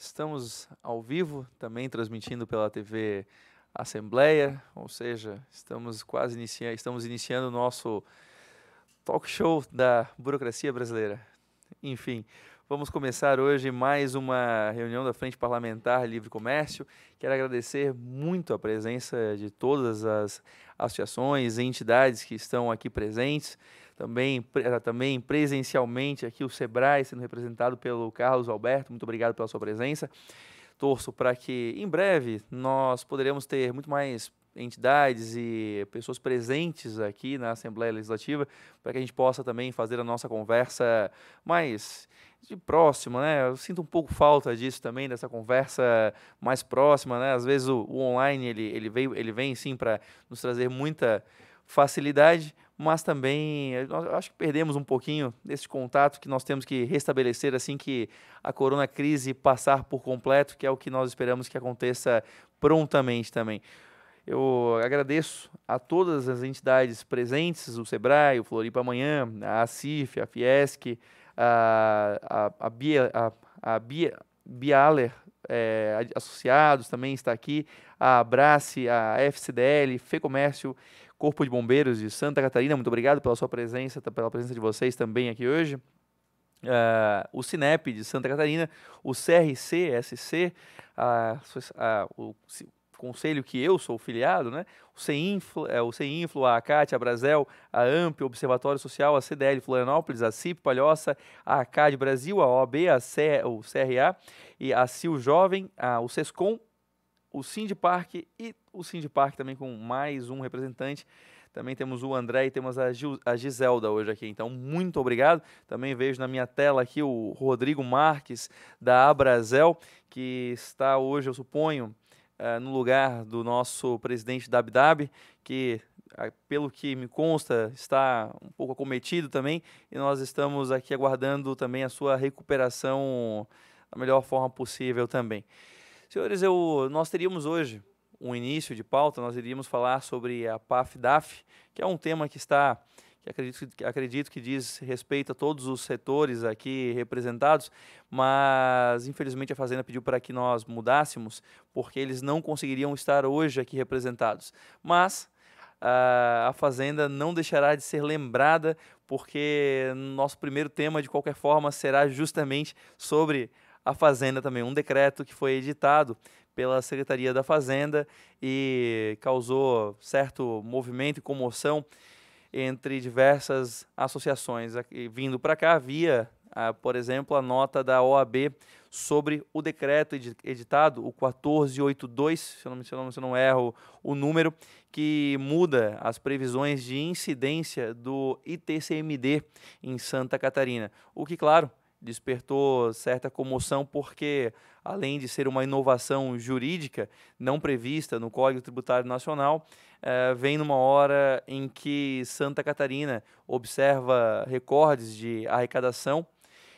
Estamos ao vivo, também transmitindo pela TV Assembleia, ou seja, estamos quase iniciando, estamos iniciando o nosso talk show da burocracia brasileira. Enfim, vamos começar hoje mais uma reunião da Frente Parlamentar Livre Comércio. Quero agradecer muito a presença de todas as associações e entidades que estão aqui presentes também, também presencialmente aqui, o Sebrae sendo representado pelo Carlos Alberto. Muito obrigado pela sua presença. Torço para que em breve nós poderemos ter muito mais entidades e pessoas presentes aqui na Assembleia Legislativa para que a gente possa também fazer a nossa conversa mais de próxima, né? Eu sinto um pouco falta disso também, dessa conversa mais próxima, né? Às vezes o, o online ele, ele, veio, ele vem sim para nos trazer muita facilidade, mas também eh, acho que perdemos um pouquinho desse contato que nós temos que restabelecer assim que a corona crise passar por completo, que é o que nós esperamos que aconteça prontamente também. Eu agradeço a todas as entidades presentes, o Sebrae, o Floripa Amanhã, a CIF, a Fiesc, a, a, a, Bia, a, a Bia, Bialer é, eh, Associados também está aqui, a Abrace, a FCDL, Fecomércio, Comércio, Corpo de Bombeiros de Santa Catarina. Muito obrigado pela sua presença, pela presença de vocês também aqui hoje. Uh, o Sinep de Santa Catarina, o CRCSC, uh, o conselho que eu sou filiado, né? O CEINFLO, é, o CEINFLO a ACAT, a Brasel, a AMP, o Observatório Social, a CDL Florianópolis, a CIP Palhoça, a ACAD Brasil, a OAB, a o CRA, e a CIL Jovem, a, o SESCOM o Cindy Park e o Cindy Park também com mais um representante. Também temos o André e temos a, Gil, a Giselda hoje aqui. Então, muito obrigado. Também vejo na minha tela aqui o Rodrigo Marques, da Abrazel, que está hoje, eu suponho, uh, no lugar do nosso presidente da Abdab, que pelo que me consta, está um pouco acometido também, e nós estamos aqui aguardando também a sua recuperação da melhor forma possível também. Senhores, eu, nós teríamos hoje um início de pauta, nós iríamos falar sobre a PAF-DAF, que é um tema que está, que acredito, acredito que diz respeito a todos os setores aqui representados, mas infelizmente a Fazenda pediu para que nós mudássemos, porque eles não conseguiriam estar hoje aqui representados. Mas a Fazenda não deixará de ser lembrada, porque nosso primeiro tema, de qualquer forma, será justamente sobre a Fazenda também, um decreto que foi editado pela Secretaria da Fazenda e causou certo movimento e comoção entre diversas associações vindo para cá via, ah, por exemplo, a nota da OAB sobre o decreto editado, o 1482, se eu não, se eu não, se eu não erro o número, que muda as previsões de incidência do ITCMD em Santa Catarina. O que, claro, despertou certa comoção porque, além de ser uma inovação jurídica não prevista no Código Tributário Nacional, eh, vem numa hora em que Santa Catarina observa recordes de arrecadação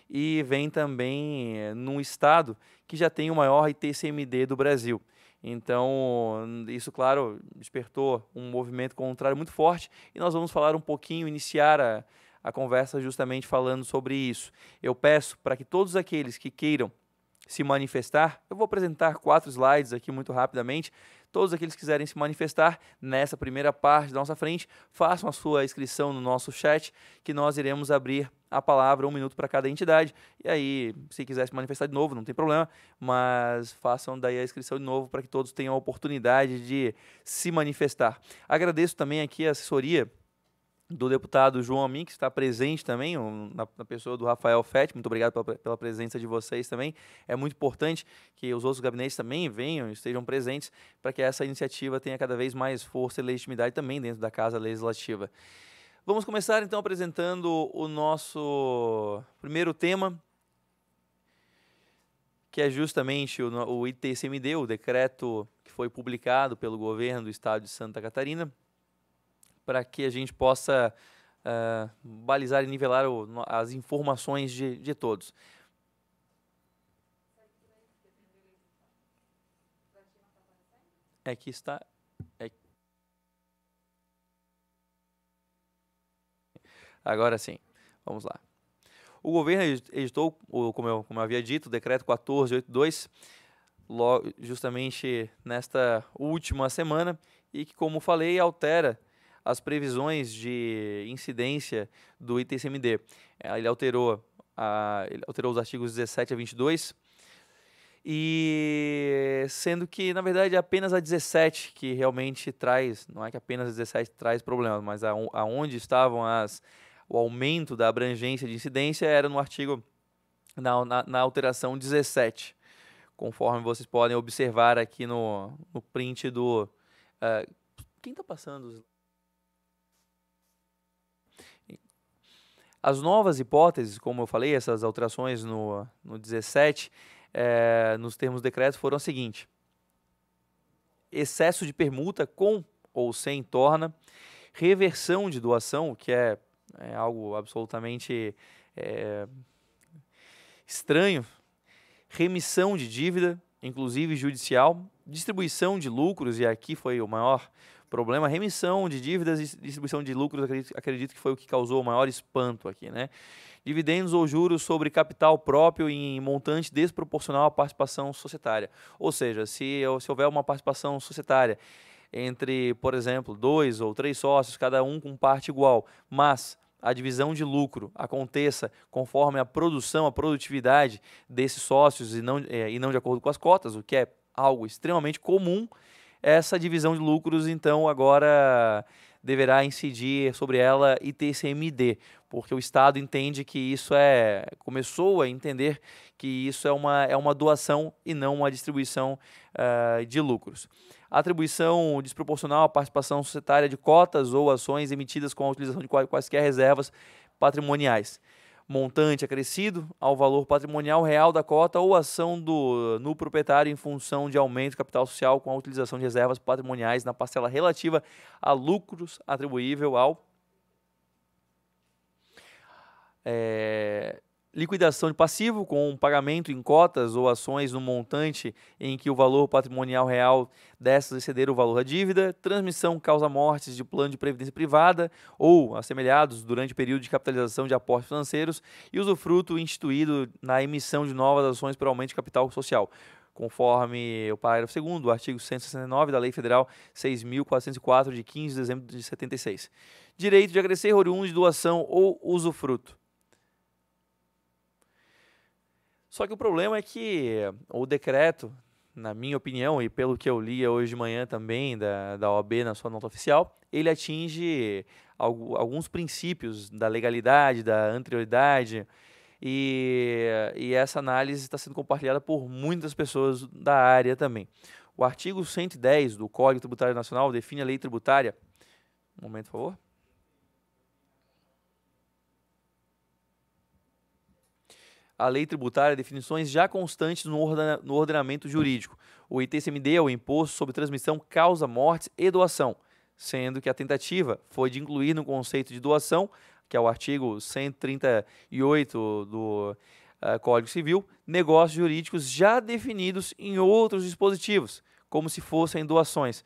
e vem também eh, num estado que já tem o maior ITCMD do Brasil. Então, isso, claro, despertou um movimento contrário muito forte e nós vamos falar um pouquinho, iniciar a, a conversa justamente falando sobre isso. Eu peço para que todos aqueles que queiram se manifestar, eu vou apresentar quatro slides aqui muito rapidamente. Todos aqueles que quiserem se manifestar nessa primeira parte da nossa frente, façam a sua inscrição no nosso chat, que nós iremos abrir a palavra, um minuto para cada entidade. E aí, se quiser se manifestar de novo, não tem problema, mas façam daí a inscrição de novo para que todos tenham a oportunidade de se manifestar. Agradeço também aqui a assessoria do deputado João Amin, que está presente também, um, na, na, pessoa do Rafael Fett. Muito obrigado pela, pela, presença de vocês também. É muito importante que os outros gabinetes também venham e estejam presentes para que essa iniciativa tenha cada vez mais força e legitimidade também dentro da Casa Legislativa. Vamos começar então apresentando o nosso primeiro tema, que é justamente o, o ITCMD, o decreto que foi publicado pelo governo do estado de Santa Catarina para que a gente possa uh, balizar e nivelar o, as informações de, de todos. É que está. É... Agora sim, vamos lá. O governo editou, como eu, como eu havia dito, o decreto 1482, justamente nesta última semana, e que, como falei, altera as previsões de incidência do ITCMD. É, ele alterou, a, ele alterou os artigos 17 a 22, e sendo que, na verdade, é apenas a 17 que realmente traz, não é que apenas a 17 traz problemas, mas a, aonde estavam as, o aumento da abrangência de incidência era no artigo, na, na, na alteração 17, conforme vocês podem observar aqui no, no print do... Uh, quem está passando? As novas hipóteses, como eu falei, essas alterações no, no 17, é, eh, nos termos do decreto, foram as seguintes: excesso de permuta com ou sem torna, reversão de doação, que é, é algo absolutamente é, estranho, remissão de dívida, inclusive judicial, distribuição de lucros, e aqui foi o maior problema. Remissão de dívidas e distribuição de lucros, acredito, acredito, que foi o que causou o maior espanto aqui, né? Dividendos ou juros sobre capital próprio em montante desproporcional à participação societária. Ou seja, se, se houver uma participação societária entre, por exemplo, dois ou três sócios, cada um com parte igual, mas a divisão de lucro aconteça conforme a produção, a produtividade desses sócios e não, é, e não de acordo com as cotas, o que é algo extremamente comum, essa divisão de lucros, então, agora deverá incidir sobre ela ITCMD, porque o Estado entende que isso é. começou a entender que isso é uma, é uma doação e não uma distribuição uh, de lucros. Atribuição desproporcional à participação societária de cotas ou ações emitidas com a utilização de quaisquer reservas patrimoniais montante acrescido ao valor patrimonial real da cota ou ação do no proprietário em função de aumento do capital social com a utilização de reservas patrimoniais na parcela relativa a lucros atribuível ao é, liquidação de passivo com um pagamento em cotas ou ações no montante em que o valor patrimonial real dessas exceder o valor da dívida, transmissão causa-mortes de plano de previdência privada ou assemelhados durante período de capitalização de aportes financeiros e usufruto instituído na emissão de novas ações para aumento de capital social conforme o parágrafo 2 do artigo 169 da Lei Federal 6.404, de 15 de dezembro de 76. Direito de agressor oriundo de doação ou usufruto. Só que o problema é que o decreto, na minha opinião, e pelo que eu li hoje de manhã também da, da OAB na sua nota oficial, ele atinge alguns princípios da legalidade, da anterioridade, e, e essa análise está sendo compartilhada por muitas pessoas da área também. O artigo 110 do Código Tributário Nacional define a lei tributária. Um momento, por favor. a lei tributária definições já constantes no, ordena, no ordenamento jurídico. O ITCMD é o Imposto sobre Transmissão, Causa, Mortes e Doação, sendo que a tentativa foi de incluir no conceito de doação, que é o artigo 138 do uh, Código Civil, negócios jurídicos já definidos em outros dispositivos, como se fossem doações.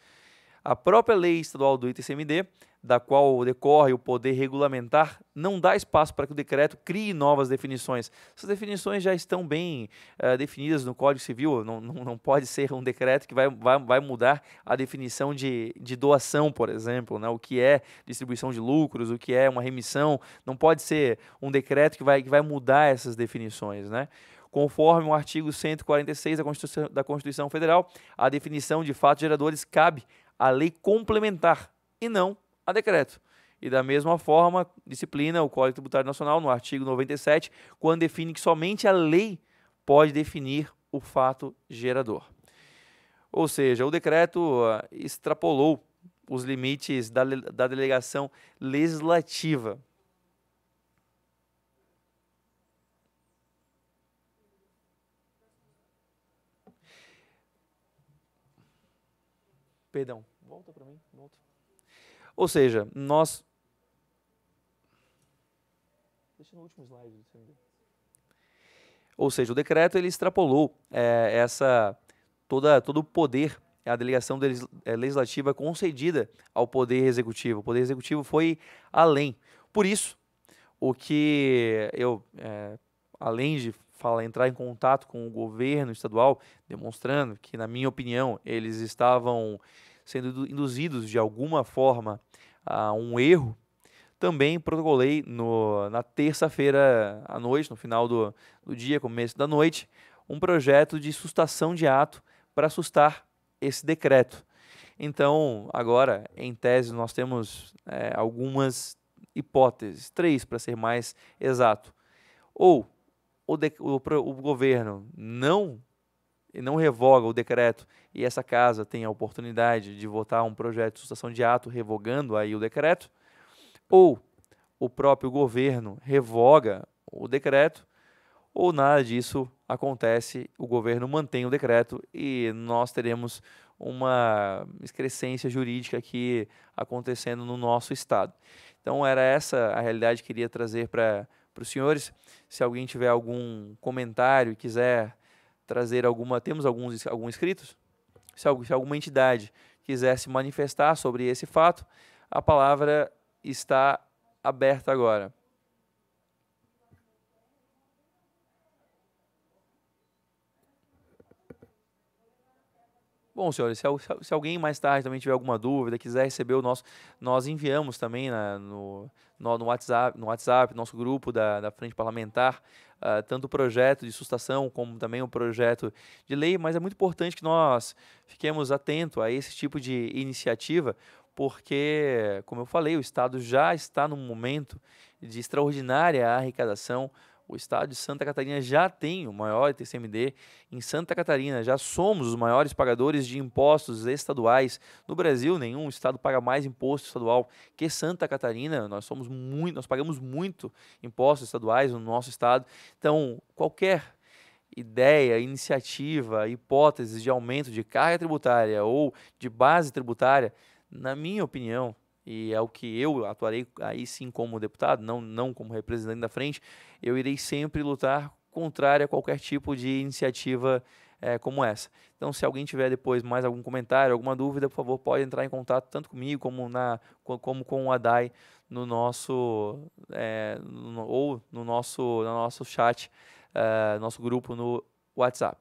A própria lei estadual do ITCMD da qual decorre o poder regulamentar, não dá espaço para que o decreto crie novas definições. Essas definições já estão bem uh, definidas no Código Civil, não, não, não, pode ser um decreto que vai, vai, vai mudar a definição de, de doação, por exemplo, né? o que é distribuição de lucros, o que é uma remissão, não pode ser um decreto que vai, que vai mudar essas definições. Né? Conforme o artigo 146 da Constituição, da Constituição Federal, a definição de fatos geradores cabe à lei complementar e não a decreto. E da mesma forma, disciplina o Código Tributário Nacional no artigo 97, quando define que somente a lei pode definir o fato gerador. Ou seja, o decreto ah, extrapolou os limites da, da delegação legislativa. Perdão. Ou seja, nós. Deixa no último slide. Ou seja, o decreto ele extrapolou é, essa toda todo o poder, a delegação é, legislativa concedida ao poder executivo. O poder executivo foi além. Por isso, o que eu, é, além de falar entrar em contato com o governo estadual, demonstrando que, na minha opinião, eles estavam sendo induzidos de alguma forma a um erro, também protocolei no, na terça-feira à noite, no final do, do dia, começo da noite, um projeto de sustação de ato para sustar esse decreto. Então, agora, em tese, nós temos é, algumas hipóteses, três para ser mais exato. Ou o, o, o governo não não revoga o decreto e essa casa tem a oportunidade de votar um projeto de sustação de ato revogando aí o decreto, ou o próprio governo revoga o decreto, ou nada disso acontece, o governo mantém o decreto e nós teremos uma excrescência jurídica aqui acontecendo no nosso estado. Então era essa a realidade que queria trazer para os senhores. Se alguém tiver algum comentário e quiser trazer alguma. Temos alguns, alguns inscritos? Se, se alguma entidade quiser se manifestar sobre esse fato, a palavra está aberta agora. Bom, senhores, se, se, alguém mais tarde também tiver alguma dúvida, quiser receber o nosso, nós enviamos também na, no, no, no, WhatsApp, no WhatsApp, nosso grupo da, da Frente Parlamentar, uh, tanto o projeto de sustação como também o projeto de lei, mas é muito importante que nós fiquemos atentos a esse tipo de iniciativa, porque, como eu falei, o Estado já está num momento de extraordinária arrecadação o estado de Santa Catarina já tem o maior ITCMD. Em Santa Catarina já somos os maiores pagadores de impostos estaduais. No Brasil, nenhum estado paga mais imposto estadual que Santa Catarina. Nós somos muito, nós pagamos muito impostos estaduais no nosso estado. Então, qualquer ideia, iniciativa, hipótese de aumento de carga tributária ou de base tributária, na minha opinião, e é o que eu atuarei aí sim como deputado, não, não como representante da frente, eu irei sempre lutar contrária a qualquer tipo de iniciativa é, como essa. Então, se alguém tiver depois mais algum comentário, alguma dúvida, por favor, pode entrar em contato tanto comigo como, na, como com o Adai no nosso é, no, ou no nosso, no nosso chat, é, nosso grupo no WhatsApp.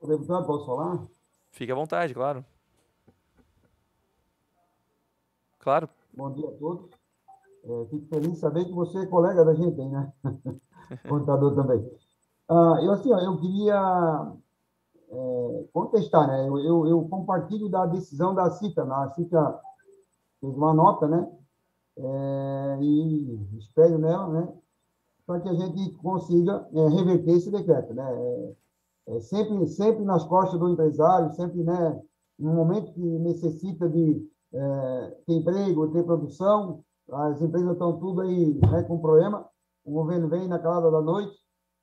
deputado, posso falar? Fique à vontade, claro. Claro. Bom dia a todos. É, fico feliz de saber que você é colega da gente, né? Contador também. Ah, eu, assim, ó, eu queria é, contestar, né? Eu, eu, eu, compartilho da decisão da CITA. Né? A CITA fez uma nota, né? É, e espero nela, né? Para que a gente consiga é, reverter esse decreto, né? É, é sempre, sempre nas costas do empresário, sempre, né? No momento que necessita de é, tem emprego, tem produção, as empresas estão tudo aí né, com problema, o governo vem na calada da noite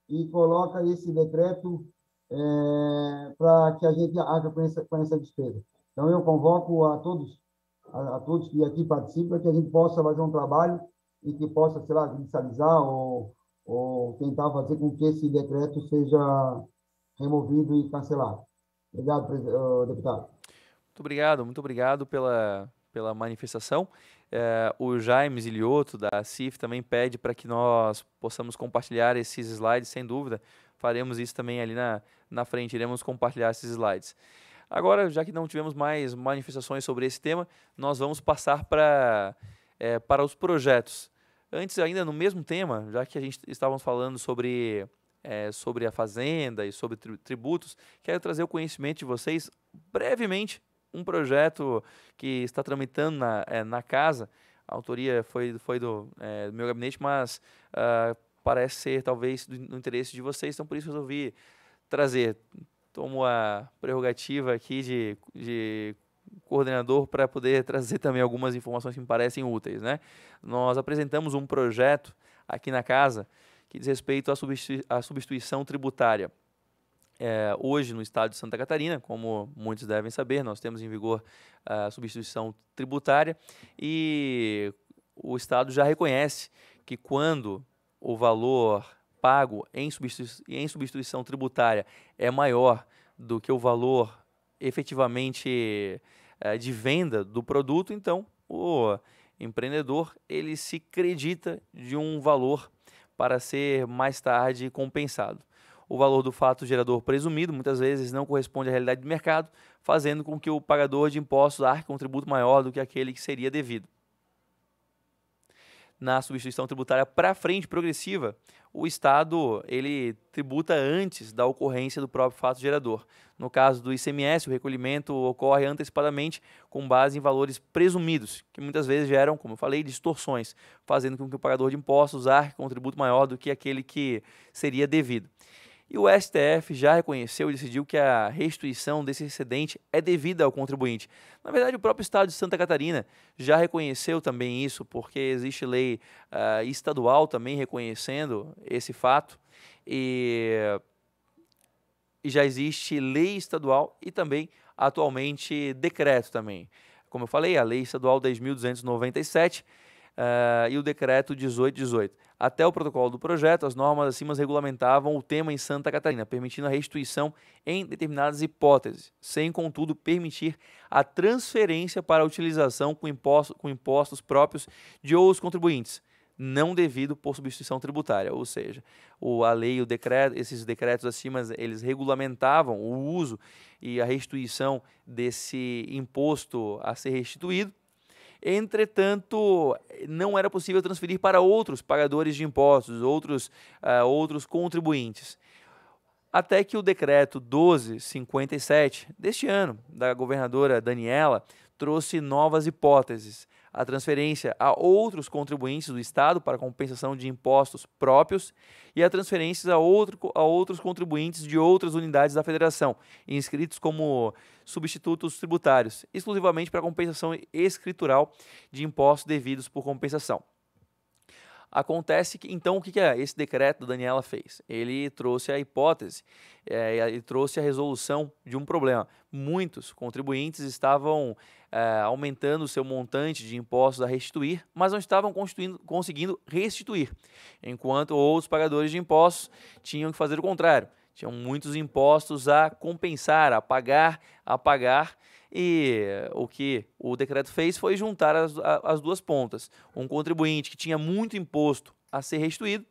e coloca esse decreto é, para que a gente haja com essa, com essa despesa. Então, eu convoco a todos, a, a todos que aqui participam, que a gente possa fazer um trabalho e que possa, sei lá, judicializar ou, ou tentar fazer com que esse decreto seja removido e cancelado. Obrigado, deputado. Muito obrigado, muito obrigado pela, pela manifestação. É, o James Ilioto, da CIF, também pede para que nós possamos compartilhar esses slides, sem dúvida. Faremos isso também ali na, na frente, iremos compartilhar esses slides. Agora, já que não tivemos mais manifestações sobre esse tema, nós vamos passar pra, é, para os projetos. Antes, ainda no mesmo tema, já que a gente estávamos falando sobre, é, sobre a fazenda e sobre tributos, quero trazer o conhecimento de vocês brevemente um projeto que está tramitando na, é, na casa. A autoria foi, foi do, é, do meu gabinete, mas uh, parece ser talvez do, do, interesse de vocês, então por isso resolvi trazer. Tomo a prerrogativa aqui de, de coordenador para poder trazer também algumas informações que me parecem úteis. Né? Nós apresentamos um projeto aqui na casa que diz respeito à substituição tributária. É, hoje, no estado de Santa Catarina, como muitos devem saber, nós temos em vigor a substituição tributária e o estado já reconhece que quando o valor pago em substituição, em substituição tributária é maior do que o valor efetivamente é, de venda do produto, então o empreendedor ele se credita de um valor para ser mais tarde compensado o valor do fato gerador presumido muitas vezes não corresponde à realidade de mercado, fazendo com que o pagador de impostos arque um tributo maior do que aquele que seria devido. Na substituição tributária para frente progressiva, o Estado ele tributa antes da ocorrência do próprio fato gerador. No caso do ICMS, o recolhimento ocorre antecipadamente com base em valores presumidos, que muitas vezes geram, como eu falei, distorções, fazendo com que o pagador de impostos arque um tributo maior do que aquele que seria devido. E o STF já reconheceu e decidiu que a restituição desse excedente é devida ao contribuinte. Na verdade, o próprio Estado de Santa Catarina já reconheceu também isso, porque existe lei uh, estadual também reconhecendo esse fato. E, e já existe lei estadual e também atualmente decreto também. Como eu falei, a lei estadual 10.297 uh, e o decreto 1818. Até o protocolo do projeto, as normas acima regulamentavam o tema em Santa Catarina, permitindo a restituição em determinadas hipóteses, sem, contudo, permitir a transferência para a utilização com, com impostos próprios de outros contribuintes não devido por substituição tributária, ou seja, o, a lei, o decreto, esses decretos acima, eles regulamentavam o uso e a restituição desse imposto a ser restituído, Entretanto, não era possível transferir para outros pagadores de impostos, outros, uh, outros contribuintes. Até que o decreto 1257 deste ano, da governadora Daniela, trouxe novas hipóteses. A transferência a outros contribuintes do Estado para compensação de impostos próprios e a transferência a, outro, a outros contribuintes de outras unidades da Federação, inscritos como substitutos tributários, exclusivamente para compensação escritural de impostos devidos por compensação. Acontece que, então, o que, que é esse decreto da Daniela fez? Ele trouxe a hipótese, é, ele trouxe a resolução de um problema. Muitos contribuintes estavam é, aumentando o seu montante de impostos a restituir, mas não estavam conseguindo restituir, enquanto outros pagadores de impostos tinham que fazer o contrário. Tinham muitos impostos a compensar, a pagar, a pagar. E o que o decreto fez foi juntar as, as duas pontas. Um contribuinte que tinha muito imposto a ser restituído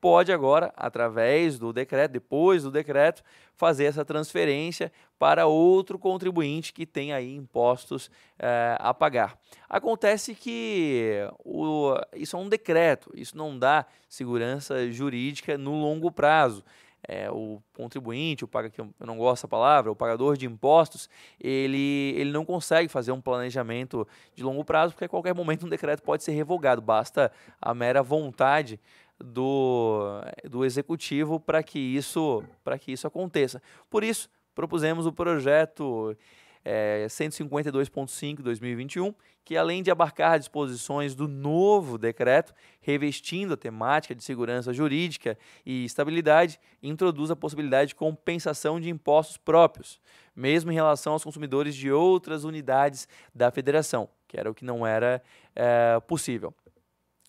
pode agora, através do decreto, depois do decreto, fazer essa transferência para outro contribuinte que tem aí impostos eh, a pagar. Acontece que o, isso é um decreto, isso não dá segurança jurídica no longo prazo é, o contribuinte, o paga que eu não gosto da palavra, o pagador de impostos, ele, ele não consegue fazer um planejamento de longo prazo, porque a qualquer momento um decreto pode ser revogado, basta a mera vontade do, do executivo para que isso para que isso aconteça. Por isso, propusemos o projeto é, 152.5 2021, que além de abarcar disposições do novo decreto, revestindo a temática de segurança jurídica e estabilidade, introduz a possibilidade de compensação de impostos próprios, mesmo em relação aos consumidores de outras unidades da federação, que era o que não era é, possível.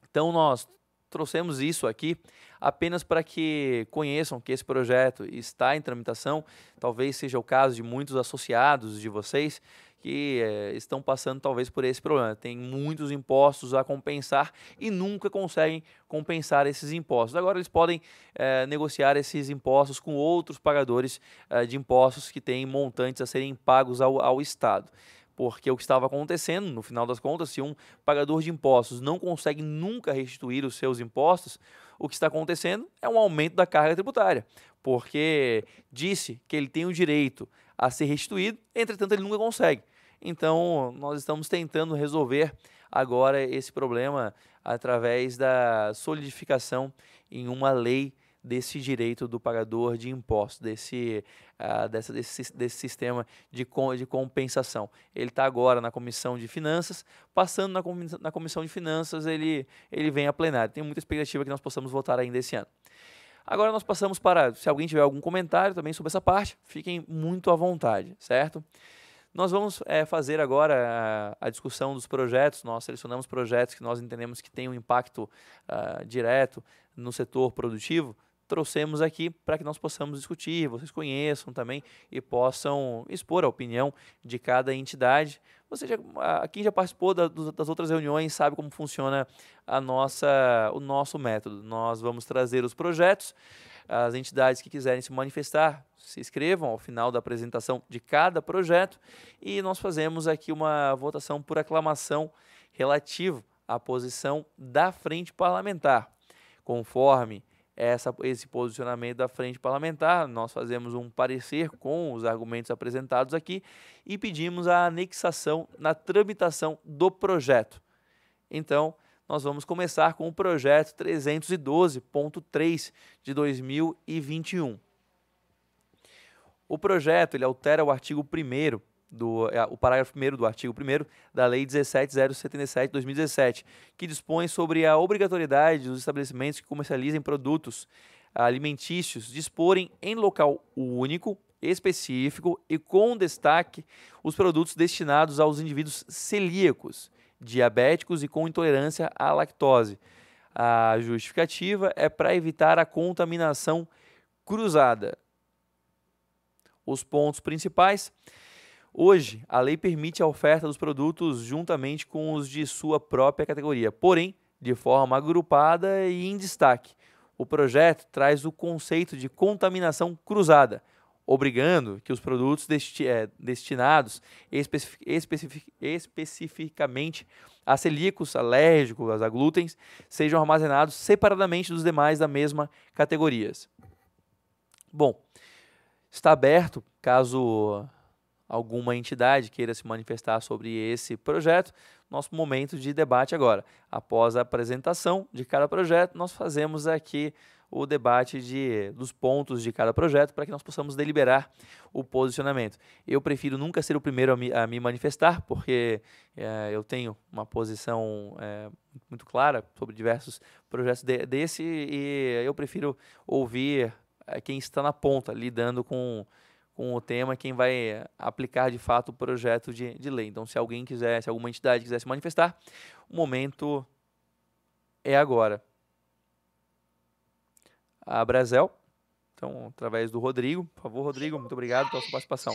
Então, nós trouxemos isso aqui apenas para que conheçam que esse projeto está em tramitação. Talvez seja o caso de muitos associados de vocês que é, estão passando talvez por esse problema. Tem muitos impostos a compensar e nunca conseguem compensar esses impostos. Agora eles podem é, negociar esses impostos com outros pagadores é, de impostos que têm montantes a serem pagos ao, ao Estado. Porque é o que estava acontecendo, no final das contas, se um pagador de impostos não consegue nunca restituir os seus impostos, o que está acontecendo é um aumento da carga tributária. Porque disse que ele tem o direito a ser restituído, entretanto, ele nunca consegue. Então, nós estamos tentando resolver agora esse problema através da solidificação em uma lei desse direito do pagador de impostos, desse, uh, dessa, desse, desse sistema de, de compensação. Ele está agora na Comissão de Finanças, passando na, com, na Comissão de Finanças, ele, ele vem a plenário. Tem muita expectativa que nós possamos votar ainda esse ano. Agora nós passamos para, se alguém tiver algum comentário também sobre essa parte, fiquem muito à vontade, certo? Nós vamos é, fazer agora a, ah, a, discussão dos projetos. Nós selecionamos projetos que nós entendemos que têm um impacto uh, direto no setor produtivo trouxemos aqui para que nós possamos discutir, vocês conheçam também e possam expor a opinião de cada entidade. Você já, quem já participou da, das outras reuniões sabe como funciona a nossa, o nosso método. Nós vamos trazer os projetos, as entidades que quiserem se manifestar se inscrevam ao final da apresentação de cada projeto e nós fazemos aqui uma votação por aclamação relativo à posição da frente parlamentar, conforme essa, esse posicionamento da frente parlamentar. Nós fazemos um parecer com os argumentos apresentados aqui e pedimos a anexação na tramitação do projeto. Então, nós vamos começar com o projeto 312.3 de 2021. O projeto ele altera o artigo 1 do, é, o parágrafo 1 do artigo 1 da Lei 17077 de 2017, que dispõe sobre a obrigatoriedade dos estabelecimentos que comercializem produtos alimentícios disporem em local único, específico e com destaque os produtos destinados aos indivíduos celíacos, diabéticos e com intolerância à lactose. A justificativa é para evitar a contaminação cruzada. Os pontos principais Hoje, a lei permite a oferta dos produtos juntamente com os de sua própria categoria, porém, de forma agrupada e em destaque. O projeto traz o conceito de contaminação cruzada, obrigando que os produtos desti é, destinados especific especific especificamente a celíacos, alérgicos, a glútenes, sejam armazenados separadamente dos demais da mesma categoria. Bom, está aberto, caso alguma entidade queira se manifestar sobre esse projeto, nosso momento de debate agora. Após a apresentação de cada projeto, nós fazemos aqui o debate de, dos pontos de cada projeto para que nós possamos deliberar o posicionamento. Eu prefiro nunca ser o primeiro a me, a me manifestar, porque é, eu tenho uma posição é, muito clara sobre diversos projetos de, desse e eu prefiro ouvir eh, quem está na ponta lidando com com o tema quem vai aplicar de fato o projeto de, de lei. Então, se alguém quiser, se alguma entidade quiser se manifestar, o momento é agora. A Brasel, então, através do Rodrigo. Por favor, Rodrigo, muito obrigado pela sua participação.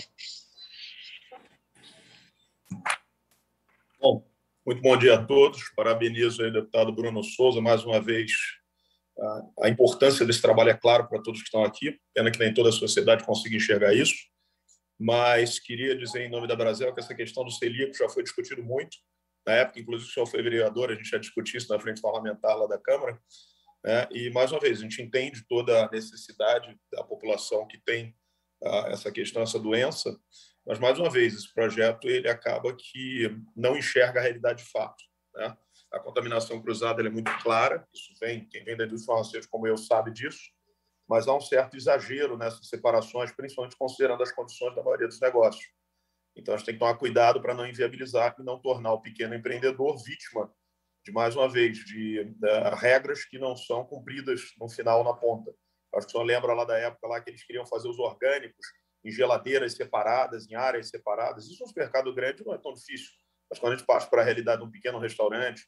Bom, muito bom dia a todos. Parabenizo aí o deputado Bruno Souza mais uma vez a importância desse trabalho é claro para todos que estão aqui, pena que nem toda a sociedade consegue enxergar isso, mas queria dizer em nome da Brasil que essa questão do celíaco já foi discutido muito, na época, inclusive, o senhor foi vereador, a gente já discutiu isso na frente parlamentar lá da Câmara, né? e, mais uma vez, a gente entende toda a necessidade da população que tem ah, essa questão, essa doença, mas, mais uma vez, esse projeto ele acaba que não enxerga a realidade de fato. Né? A contaminação cruzada é muito clara, isso vem, quem vem da indústria farmacêutica como eu sabe disso, mas há um certo exagero nessas separações, principalmente considerando as condições da maioria dos negócios. Então, a gente tem que tomar cuidado para não inviabilizar e não tornar o pequeno empreendedor vítima de, mais uma vez, de, de, de regras que não são cumpridas no final, na ponta. Acho que o senhor lembra lá da época lá que eles queriam fazer os orgânicos em geladeiras separadas, em áreas separadas. Isso no mercado grande não é tão difícil. Mas quando a gente passa para a realidade de um pequeno restaurante,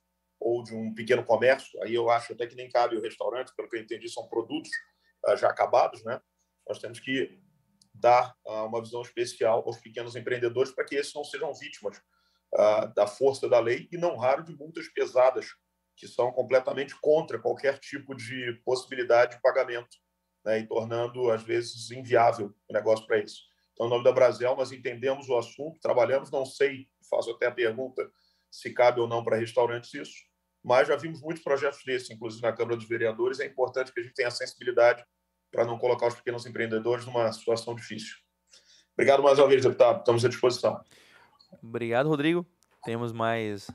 ou de um pequeno comércio, aí eu acho até que nem cabe o restaurante, pelo que eu entendi, são produtos ah, já acabados, né? Nós temos que dar ah, uma visão especial aos pequenos empreendedores para que esses não sejam vítimas ah, da força da lei e não raro de multas pesadas que são completamente contra qualquer tipo de possibilidade de pagamento, né? E tornando às vezes inviável o negócio para isso. Então, em nome da Brasil, nós entendemos o assunto, trabalhamos. Não sei, faço até a pergunta se cabe ou não para restaurantes isso mas já vimos muitos projetos desse, inclusive na Câmara dos Vereadores. É importante que a gente tenha sensibilidade para não colocar os pequenos empreendedores numa situação difícil. Obrigado mais uma vez, deputado. Estamos à disposição. Obrigado, Rodrigo. Temos mais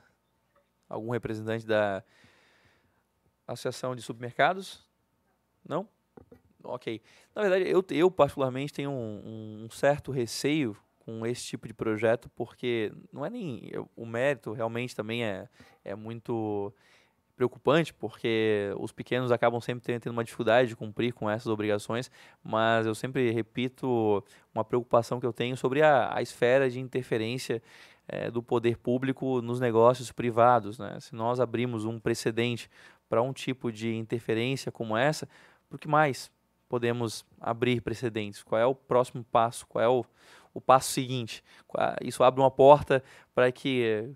algum representante da Associação de Supermercados? Não? Ok. Na verdade, eu, eu particularmente tenho um, um certo receio com esse tipo de projeto, porque não é nem. O mérito realmente também é, é muito preocupante, porque os pequenos acabam sempre tendo uma dificuldade de cumprir com essas obrigações, mas eu sempre repito uma preocupação que eu tenho sobre a, a esfera de interferência é, do poder público nos negócios privados. Né? Se nós abrimos um precedente para um tipo de interferência como essa, por que mais podemos abrir precedentes? Qual é o próximo passo? Qual é o, o passo seguinte. Isso abre uma porta para que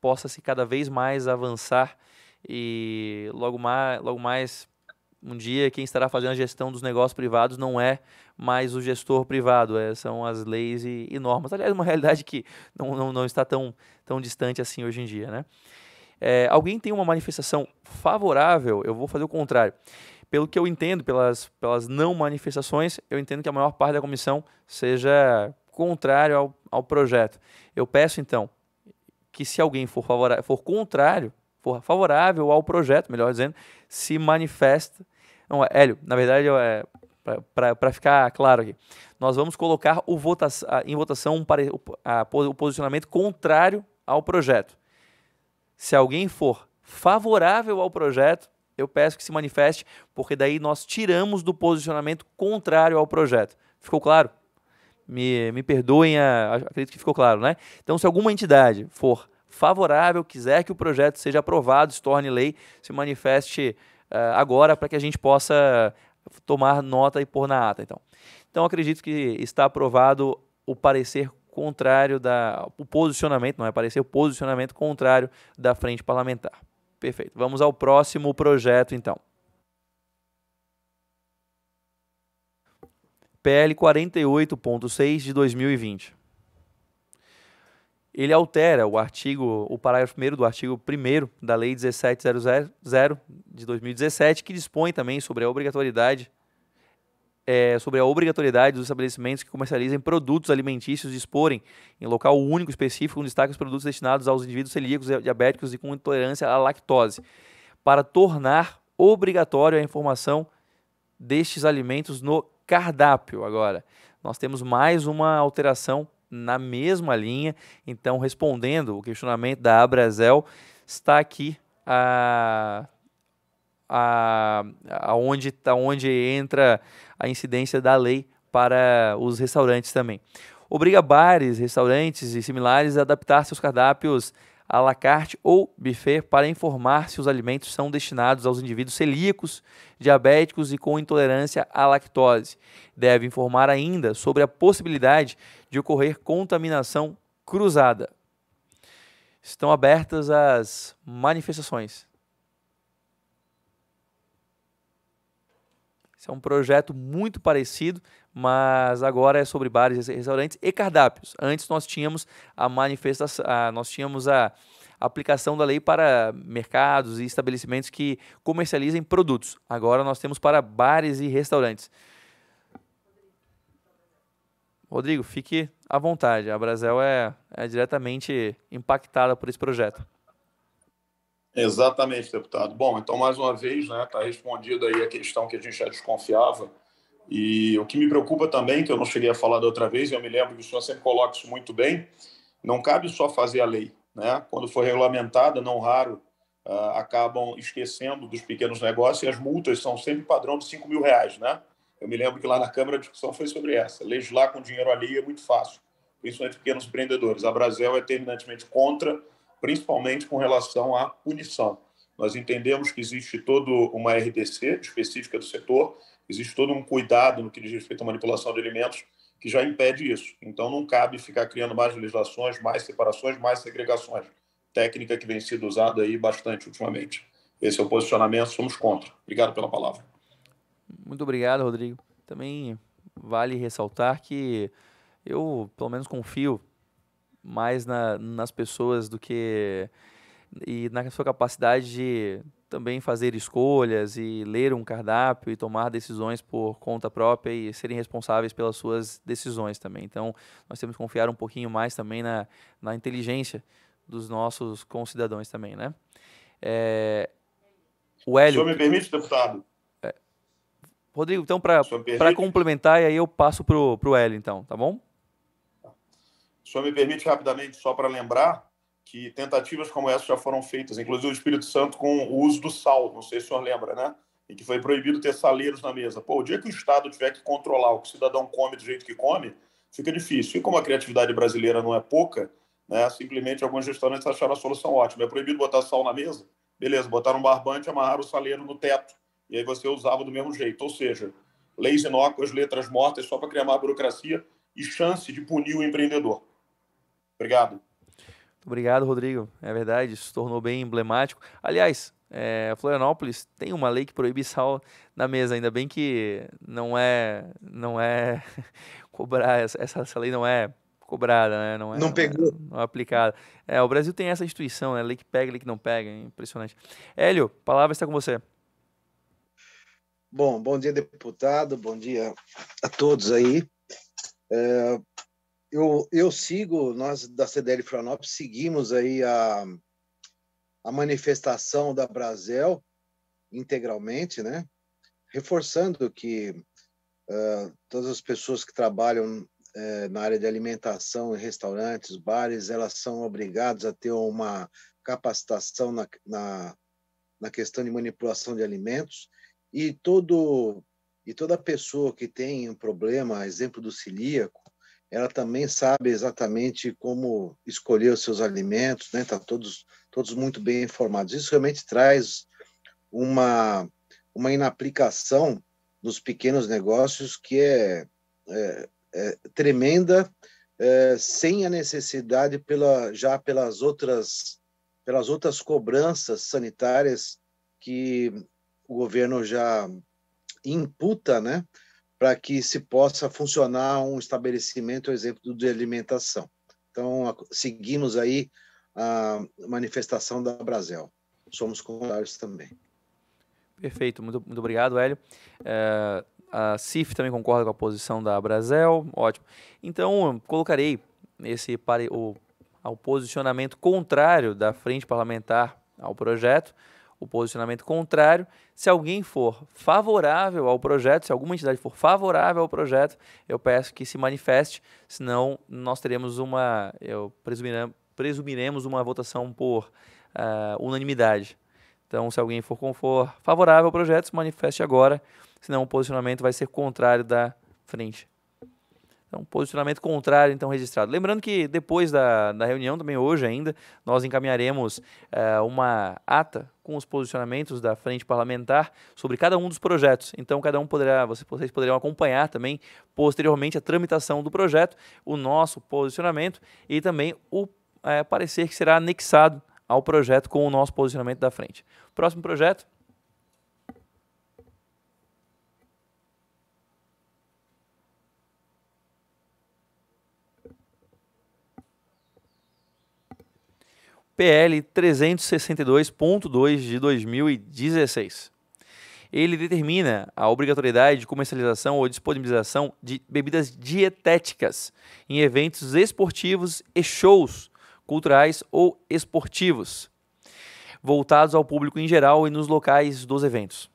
possa-se cada vez mais avançar e logo mais, logo mais um dia quem estará fazendo a gestão dos negócios privados não é mais o gestor privado, é, são as leis e, e, normas. Aliás, uma realidade que não, não, não, está tão, tão distante assim hoje em dia. Né? É, alguém tem uma manifestação favorável, eu vou fazer o contrário. Pelo que eu entendo, pelas, pelas não manifestações, eu entendo que a maior parte da comissão seja contrário ao, ao projeto. Eu peço, então, que se alguém for, favorável, for contrário, for favorável ao projeto, melhor dizendo, se manifesta. Não, Hélio, na verdade, é, para ficar claro aqui, nós vamos colocar o vota em votação para o, a, o posicionamento contrário ao projeto. Se alguém for favorável ao projeto, eu peço que se manifeste, porque daí nós tiramos do posicionamento contrário ao projeto. Ficou claro? me, me perdoem, a, acredito que ficou claro, né? Então, se alguma entidade for favorável, quiser que o projeto seja aprovado, se torne lei, se manifeste uh, agora para que a gente possa tomar nota e pôr na ata. Então, então acredito que está aprovado o parecer contrário da o posicionamento, não é parecer o posicionamento contrário da frente parlamentar. Perfeito. Vamos ao próximo projeto então. PL 48.6 de 2020. Ele altera o artigo, o parágrafo 1 do artigo 1 da Lei 17.000 de 2017, que dispõe também sobre a obrigatoriedade é, sobre a obrigatoriedade dos estabelecimentos que comercializem produtos alimentícios disporem exporem em local único específico um destaque os produtos destinados aos indivíduos celíacos, diabéticos e com intolerância à lactose, para tornar obrigatório a informação destes alimentos no cardápio agora. Nós temos mais uma alteração na mesma linha. Então, respondendo o questionamento da Abrazel, está aqui a aonde onde entra a incidência da lei para os restaurantes também. Obriga bares, restaurantes e similares a adaptar seus cardápios à la carte ou buffet para informar se os alimentos são destinados aos indivíduos celíacos, diabéticos e com intolerância à lactose. Deve informar ainda sobre a possibilidade de ocorrer contaminação cruzada. Estão abertas as manifestações. Esse é um projeto muito parecido, mas agora é sobre bares, restaurantes e cardápios. Antes nós tínhamos a manifestação, a, nós tínhamos a aplicação da lei para mercados e estabelecimentos que comercializem produtos. Agora nós temos para bares e restaurantes. Rodrigo, fique à vontade. A Brasil é, é diretamente impactada por esse projeto. Exatamente, deputado. Bom, então mais uma vez, né, está respondida aí a questão que a gente já desconfiava e o que me preocupa também, que eu não cheguei a falar da outra vez, eu me lembro que o senhor sempre coloca isso muito bem, não cabe só fazer a lei. Né? Quando for regulamentada, não raro, uh, acabam esquecendo dos pequenos negócios e as multas são sempre padrão de 5 mil reais. Né? Eu me lembro que lá na Câmara a discussão foi sobre essa. Legislar com dinheiro ali é muito fácil, principalmente pequenos empreendedores. A Brasil é terminantemente contra, principalmente com relação à punição. Nós entendemos que existe toda uma RDC específica do setor, Existe todo um cuidado no que diz respeito à manipulação de alimentos que já impede isso. Então, não cabe ficar criando mais legislações, mais separações, mais segregações. Técnica que vem sendo usada aí bastante ultimamente. Esse é o posicionamento, somos contra. Obrigado pela palavra. Muito obrigado, Rodrigo. Também vale ressaltar que eu, pelo menos, confio mais na, nas pessoas do que. e na sua capacidade de também fazer escolhas e ler um cardápio e tomar decisões por conta própria e serem responsáveis pelas suas decisões também. Então, nós temos que confiar um pouquinho mais também na, na inteligência dos nossos concidadãos também, né? É... O Hélio... O senhor me permite, deputado? É... Rodrigo, então, para complementar, e aí eu passo para o Hélio, então, tá bom? O senhor me permite rapidamente, só para lembrar, que tentativas como essa já foram feitas, inclusive o Espírito Santo com o uso do sal, não sei se o senhor lembra, né? Em que foi proibido ter saleiros na mesa. Pô, o dia que o Estado tiver que controlar o que o cidadão come do jeito que come, fica difícil. E como a criatividade brasileira não é pouca, né? Simplesmente alguns restaurantes acharam a solução ótima. É proibido botar sal na mesa? Beleza, botaram um barbante, amarraram o saleiro no teto. E aí você usava do mesmo jeito. Ou seja, leis inócuas, letras mortas, só para criar mais burocracia e chance de punir o empreendedor. Obrigado. Obrigado, Rodrigo. É verdade, isso se tornou bem emblemático. Aliás, é, Florianópolis tem uma lei que proíbe sal na mesa, ainda bem que não é, não é cobrar essa, essa lei não é cobrada, né? Não, é, não pegou, né? não é aplicada. É, o Brasil tem essa instituição, né? Lei que pega, lei que não pega, impressionante. Hélio, palavra está com você. Bom, bom dia deputado, bom dia a todos aí. É, eu, eu sigo, nós da CDL Franópolis seguimos aí a, a manifestação da Brasel integralmente, né? reforçando que uh, todas as pessoas que trabalham uh, na área de alimentação em restaurantes, bares, elas são obrigadas a ter uma capacitação na, na, na questão de manipulação de alimentos e todo e toda pessoa que tem um problema, exemplo do celíaco, ela também sabe exatamente como escolher os seus alimentos, né? Tá todos todos muito bem informados. Isso realmente traz uma uma inaplicação nos pequenos negócios que é, é, é tremenda, é, sem a necessidade pela já pelas outras pelas outras cobranças sanitárias que o governo já imputa, né? para que se possa funcionar um estabelecimento, exemplo, de alimentação. Então, seguimos aí a manifestação da Brasel. Somos contrários também. Perfeito, muito, muito obrigado, Hélio. É, a CIF também concorda com a posição da Brasel, ótimo. Então, colocarei esse o, ao posicionamento contrário da frente parlamentar ao projeto, o posicionamento contrário. Se alguém for favorável ao projeto, se alguma entidade for favorável ao projeto, eu peço que se manifeste, senão nós teremos uma, eu presumirei, presumiremos uma votação por uh, unanimidade. Então, se alguém for, for favorável ao projeto, se manifeste agora, senão o posicionamento vai ser contrário da frente. Então, posicionamento contrário, então, registrado. Lembrando que depois da, da reunião, também hoje ainda, nós encaminharemos uh, uma ata com os posicionamentos da frente parlamentar sobre cada um dos projetos. Então, cada um poderá, vocês poderão acompanhar também posteriormente a tramitação do projeto, o nosso posicionamento e também o é, parecer que será anexado ao projeto com o nosso posicionamento da frente. Próximo projeto. PL 362.2 de 2016. Ele determina a obrigatoriedade de comercialização ou disponibilização de bebidas dietéticas em eventos esportivos e shows culturais ou esportivos, voltados ao público em geral e nos locais dos eventos.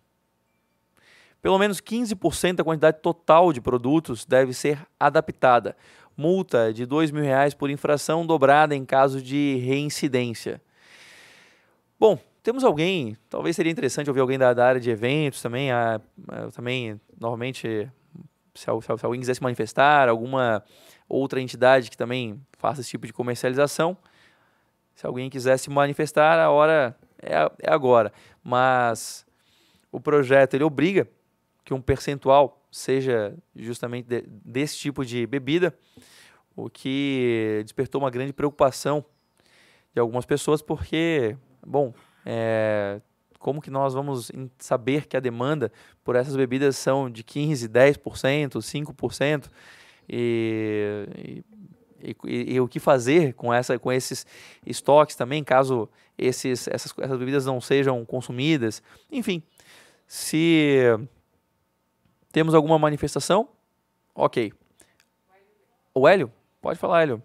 Pelo menos 15% da quantidade total de produtos deve ser adaptada, multa de dois mil reais por infração dobrada em caso de reincidência. Bom, temos alguém, talvez seria interessante ouvir alguém da, da área de eventos também, a, a, também, normalmente se, se, se alguém quiser se manifestar, alguma outra entidade que também faça esse tipo de comercialização, se alguém quiser se manifestar, a hora é, é agora. Mas o projeto ele obriga que um percentual seja justamente de, desse tipo de bebida, o que despertou uma grande preocupação de algumas pessoas, porque, bom, é, como que nós vamos saber que a demanda por essas bebidas são de 15%, 10%, 5%? E, e e, e, e, o que fazer com, essa, com esses estoques também, caso esses, essas, essas bebidas não sejam consumidas. Enfim, se temos alguma manifestação? Ok. O Hélio? Pode falar, Hélio.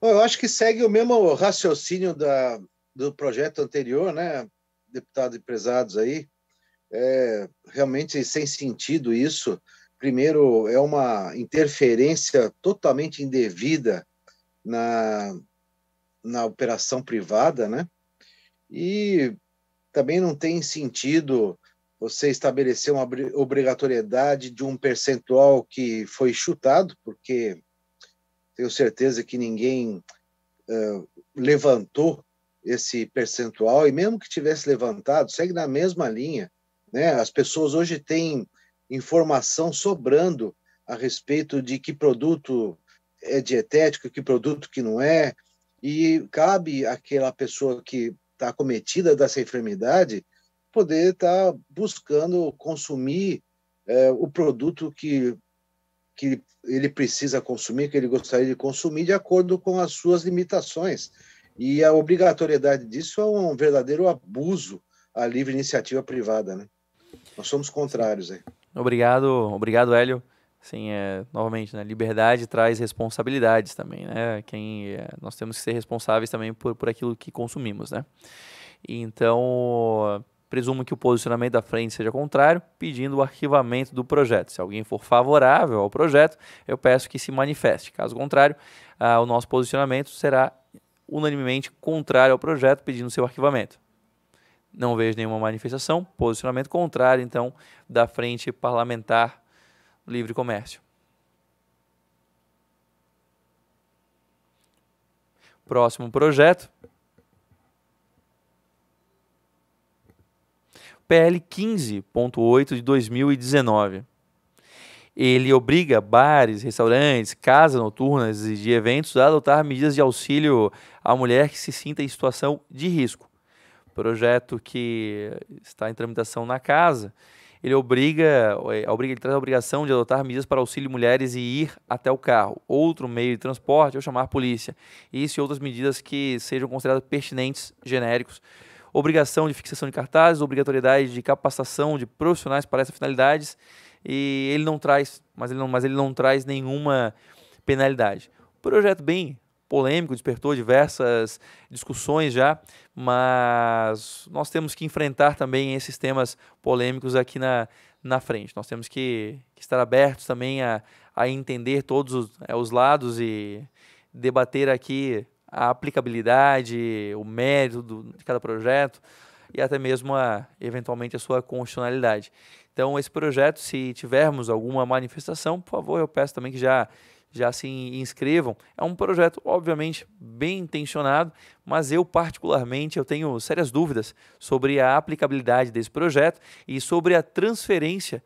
Eu acho que segue o mesmo raciocínio da, do projeto anterior, né, deputado e prezados aí. É realmente sem sentido isso. Primeiro, é uma interferência totalmente indevida na, na operação privada, né? E também não tem sentido você estabeleceu uma obrigatoriedade de um percentual que foi chutado, porque tenho certeza que ninguém uh, levantou esse percentual, e mesmo que tivesse levantado, segue na mesma linha. Né? As pessoas hoje têm informação sobrando a respeito de que produto é dietético, que produto que não é, e cabe àquela pessoa que está acometida dessa enfermidade poder estar tá buscando consumir é, o produto que, que ele precisa consumir, que ele gostaria de consumir, de acordo com as suas limitações. E a obrigatoriedade disso é um verdadeiro abuso à livre iniciativa privada. Né? Nós somos contrários. Aí. Obrigado, obrigado, Hélio. Sim, é, novamente, né, liberdade traz responsabilidades também, né? Quem, é, nós temos que ser responsáveis também por, por aquilo que consumimos, né? Então, presumo que o posicionamento da frente seja contrário, pedindo o arquivamento do projeto. Se alguém for favorável ao projeto, eu peço que se manifeste. Caso contrário, ah, o nosso posicionamento será unanimemente contrário ao projeto, pedindo seu arquivamento. Não vejo nenhuma manifestação, posicionamento contrário, então, da Frente Parlamentar Livre Comércio. Próximo projeto PL 15.8 de 2019. Ele obriga bares, restaurantes, casas noturnas e de eventos a adotar medidas de auxílio à mulher que se sinta em situação de risco. Projeto que está em tramitação na casa. Ele obriga, eh, obriga, ele traz a obrigação de adotar medidas para auxílio mulheres e ir até o carro, outro meio de transporte é ou chamar a polícia. Isso e outras medidas que sejam consideradas pertinentes, genéricos, obrigação de fixação de cartazes, obrigatoriedade de capacitação de profissionais para essas finalidades, e ele não traz, mas ele não, mas ele não traz nenhuma penalidade. Projeto bem polêmico, despertou diversas discussões já, mas nós temos que enfrentar também esses temas polêmicos aqui na, na frente. Nós temos que, que estar abertos também a, a entender todos os, é, os lados e debater aqui a aplicabilidade, o mérito do, de cada projeto e até mesmo a, eventualmente a sua constitucionalidade. Então, esse projeto, se tivermos alguma manifestação, por favor, eu peço também que já já se inscrevam. É um projeto, obviamente, bem intencionado, mas eu, particularmente, eu tenho sérias dúvidas sobre a aplicabilidade desse projeto e sobre a transferência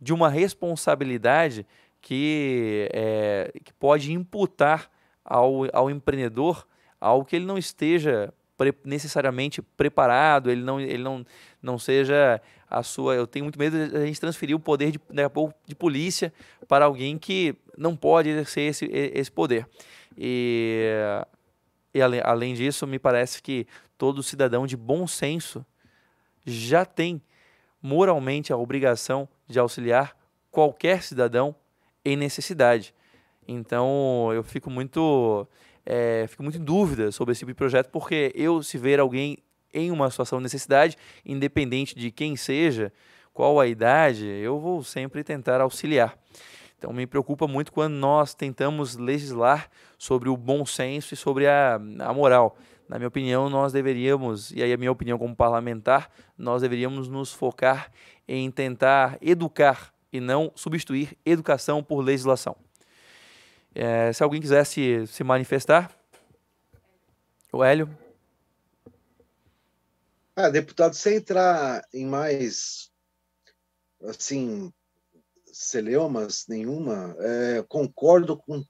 de uma responsabilidade que, é, que pode imputar ao, ao empreendedor algo que ele não esteja pre necessariamente preparado, ele não, ele não, não seja a sua. Eu tenho muito medo de a gente transferir o poder de, pouco de polícia para alguém que não pode exercer esse, esse poder. E, e além, além disso, me parece que todo cidadão de bom senso já tem moralmente a obrigação de auxiliar qualquer cidadão em necessidade. Então eu fico muito, é, fico muito em dúvida sobre esse tipo de projeto, porque eu, se ver alguém em uma situação de necessidade, independente de quem seja, qual a idade, eu vou sempre tentar auxiliar. Então me preocupa muito quando nós tentamos legislar sobre o bom senso e sobre a, a moral. Na minha opinião, nós deveríamos, e aí a minha opinião como parlamentar, nós deveríamos nos focar em tentar educar e não substituir educação por legislação. É, se alguém quiser se, se manifestar. O Hélio. Ah, deputado, sem entrar em mais, assim, celeumas nenhuma, é, concordo com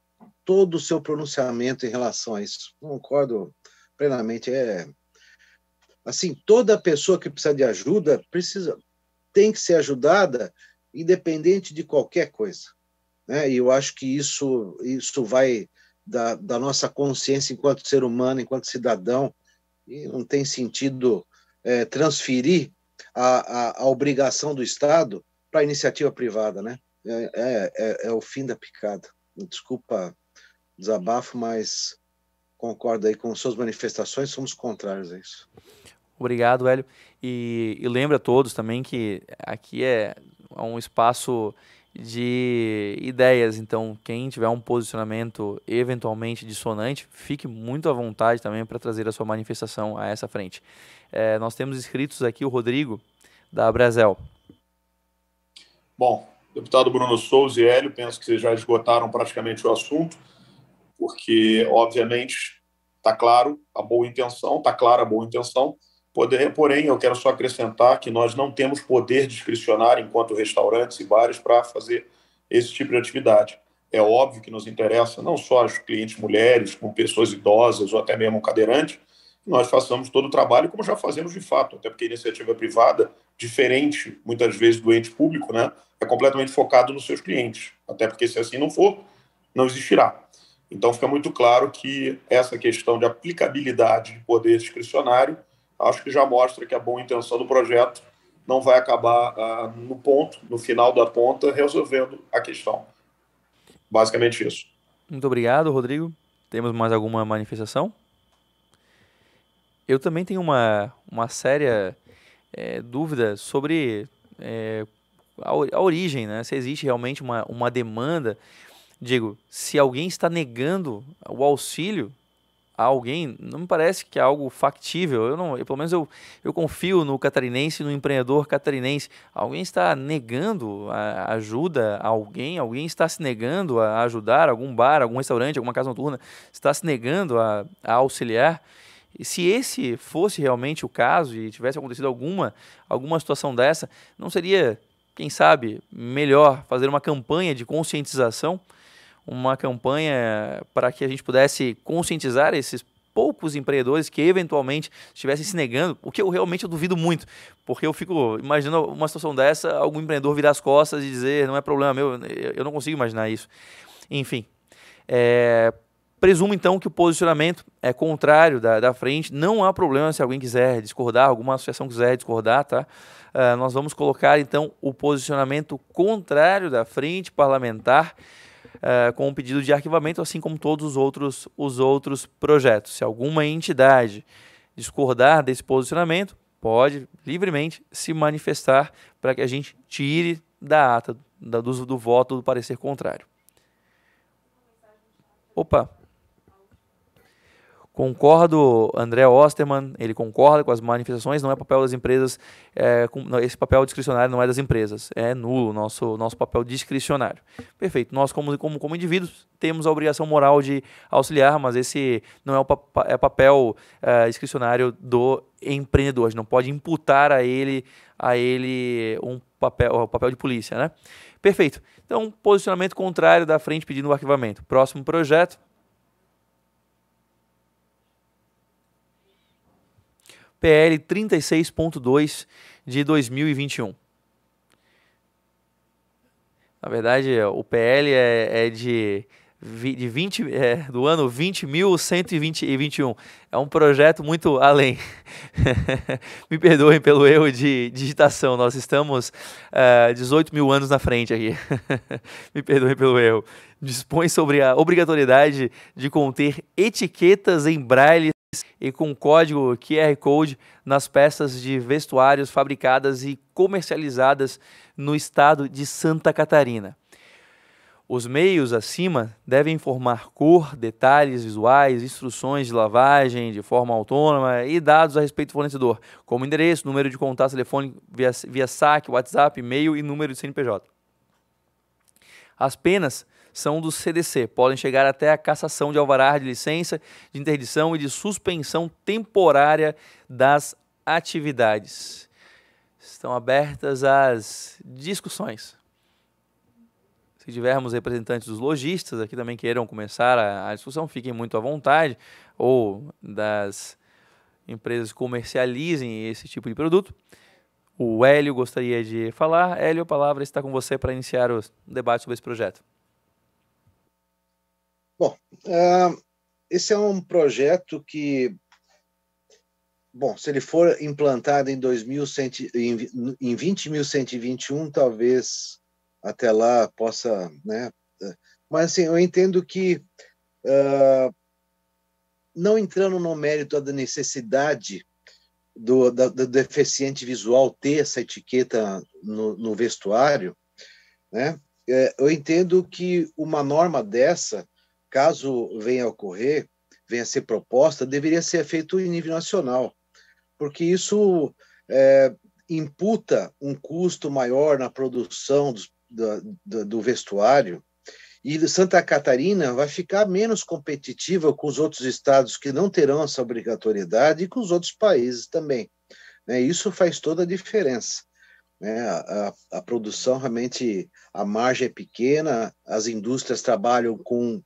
todo o seu pronunciamento em relação a isso. Concordo plenamente. É, assim, toda pessoa que precisa de ajuda precisa, tem que ser ajudada, independente de qualquer coisa. Né? E eu acho que isso, isso vai da, da nossa consciência enquanto ser humano, enquanto cidadão, e não tem sentido é, transferir a, a, a, obrigação do Estado para a iniciativa privada, né? É, é, é, é, o fim da picada. Desculpa desabafo, mas concordo aí com suas manifestações, somos contrários a isso. Obrigado, Hélio. E, e lembra a todos também que aqui é um espaço de ideias. Então, quem tiver um posicionamento eventualmente dissonante, fique muito à vontade também para trazer a sua manifestação a essa frente. É, nós temos inscritos aqui o Rodrigo, da Brasil. Bom, deputado Bruno Souza e Hélio, penso que vocês já esgotaram praticamente o assunto, porque, obviamente, está claro a boa intenção, está clara a boa intenção, Poder, porém, eu quero só acrescentar que nós não temos poder discricionário enquanto restaurantes e bares para fazer esse tipo de atividade. É óbvio que nos interessa não só os clientes mulheres, com pessoas idosas ou até mesmo cadeirantes, nós façamos todo o trabalho como já fazemos de fato, até porque a iniciativa privada, diferente muitas vezes do ente público, né, é completamente focado nos seus clientes, até porque se assim não for, não existirá. Então fica muito claro que essa questão de aplicabilidade de poder discricionário acho que já mostra que a boa intenção do projeto não vai acabar ah, no ponto, no final da ponta, resolvendo a questão. Basicamente isso. Muito obrigado, Rodrigo. Temos mais alguma manifestação? Eu também tenho uma, uma séria é, dúvida sobre é, a, a, origem, né? Se existe realmente uma, uma demanda. Digo, se alguém está negando o auxílio, a alguém, não me parece que é algo factível. Eu não, eu, pelo menos eu, eu confio no catarinense, no empreendedor catarinense. Alguém está negando a ajuda a alguém? Alguém está se negando a ajudar? Algum bar, algum restaurante, alguma casa noturna está se negando a, a auxiliar? E se esse fosse realmente o caso e tivesse acontecido alguma, alguma situação dessa, não seria, quem sabe, melhor fazer uma campanha de conscientização? uma campanha para que a gente pudesse conscientizar esses poucos empreendedores que eventualmente estivessem se negando, o que eu realmente duvido muito, porque eu fico imaginando uma situação dessa, algum empreendedor virar as costas e dizer, não é problema meu, eu não consigo imaginar isso. Enfim, é, presumo então que o posicionamento é contrário da, da frente, não há problema se alguém quiser discordar, alguma associação quiser discordar, tá? Uh, nós vamos colocar então o posicionamento contrário da frente parlamentar, eh, com um pedido de arquivamento, assim como todos os outros, os outros projetos. Se alguma entidade discordar desse posicionamento, pode livremente se manifestar para que a gente tire da ata da, do, do voto do parecer contrário. Opa! Concordo, André Osterman, ele concorda com as manifestações, não é papel das empresas, é, com, não, esse papel discricionário não é das empresas, é nulo nosso, nosso papel discricionário. Perfeito, nós como, como, como indivíduos temos a obrigação moral de auxiliar, mas esse não é o é papel é, discricionário do empreendedor, a gente não pode imputar a ele, a ele um papel, o papel de polícia, né? Perfeito, então posicionamento contrário da frente pedindo o arquivamento. Próximo projeto, PL 36.2 de 2021. Na verdade, o PL é, é de, de 20, é, do ano 20.121. É um projeto muito além. Me perdoem pelo erro de digitação, nós estamos uh, é, 18 mil anos na frente aqui. Me perdoem pelo erro. Dispõe sobre a obrigatoriedade de conter etiquetas em braille e com código QR Code nas peças de vestuários fabricadas e comercializadas no estado de Santa Catarina. Os meios acima devem informar cor, detalhes visuais, instruções de lavagem de forma autônoma e dados a respeito do fornecedor, como endereço, número de contato telefone via, via saque, WhatsApp, e-mail e número de CNPJ. As penas são do CDC. Podem chegar até a cassação de alvará de licença, de interdição e de suspensão temporária das atividades. Estão abertas as discussões. Se tivermos representantes dos lojistas aqui também queiram começar a, a discussão, fiquem muito à vontade, ou das empresas comercializem esse tipo de produto. O Hélio gostaria de falar. Hélio, a palavra está com você para iniciar o debate sobre esse projeto. Bom, uh, esse é um projeto que, bom, se ele for implantado em, 2100, em, em 20.121, talvez até lá possa, né? Mas assim, eu entendo que uh, não entrando no mérito da necessidade do, da, do deficiente visual ter essa etiqueta no, no vestuário, né? É, eu entendo que uma norma dessa caso venha a ocorrer, venha a ser proposta, deveria ser feito em nível nacional, porque isso é, imputa um custo maior na produção do, do vestuário e Santa Catarina vai ficar menos competitiva com os outros estados que não terão essa obrigatoriedade e com os outros países também. Né? Isso faz toda a diferença. Né? A, a, a, produção realmente, a margem é pequena, as indústrias trabalham com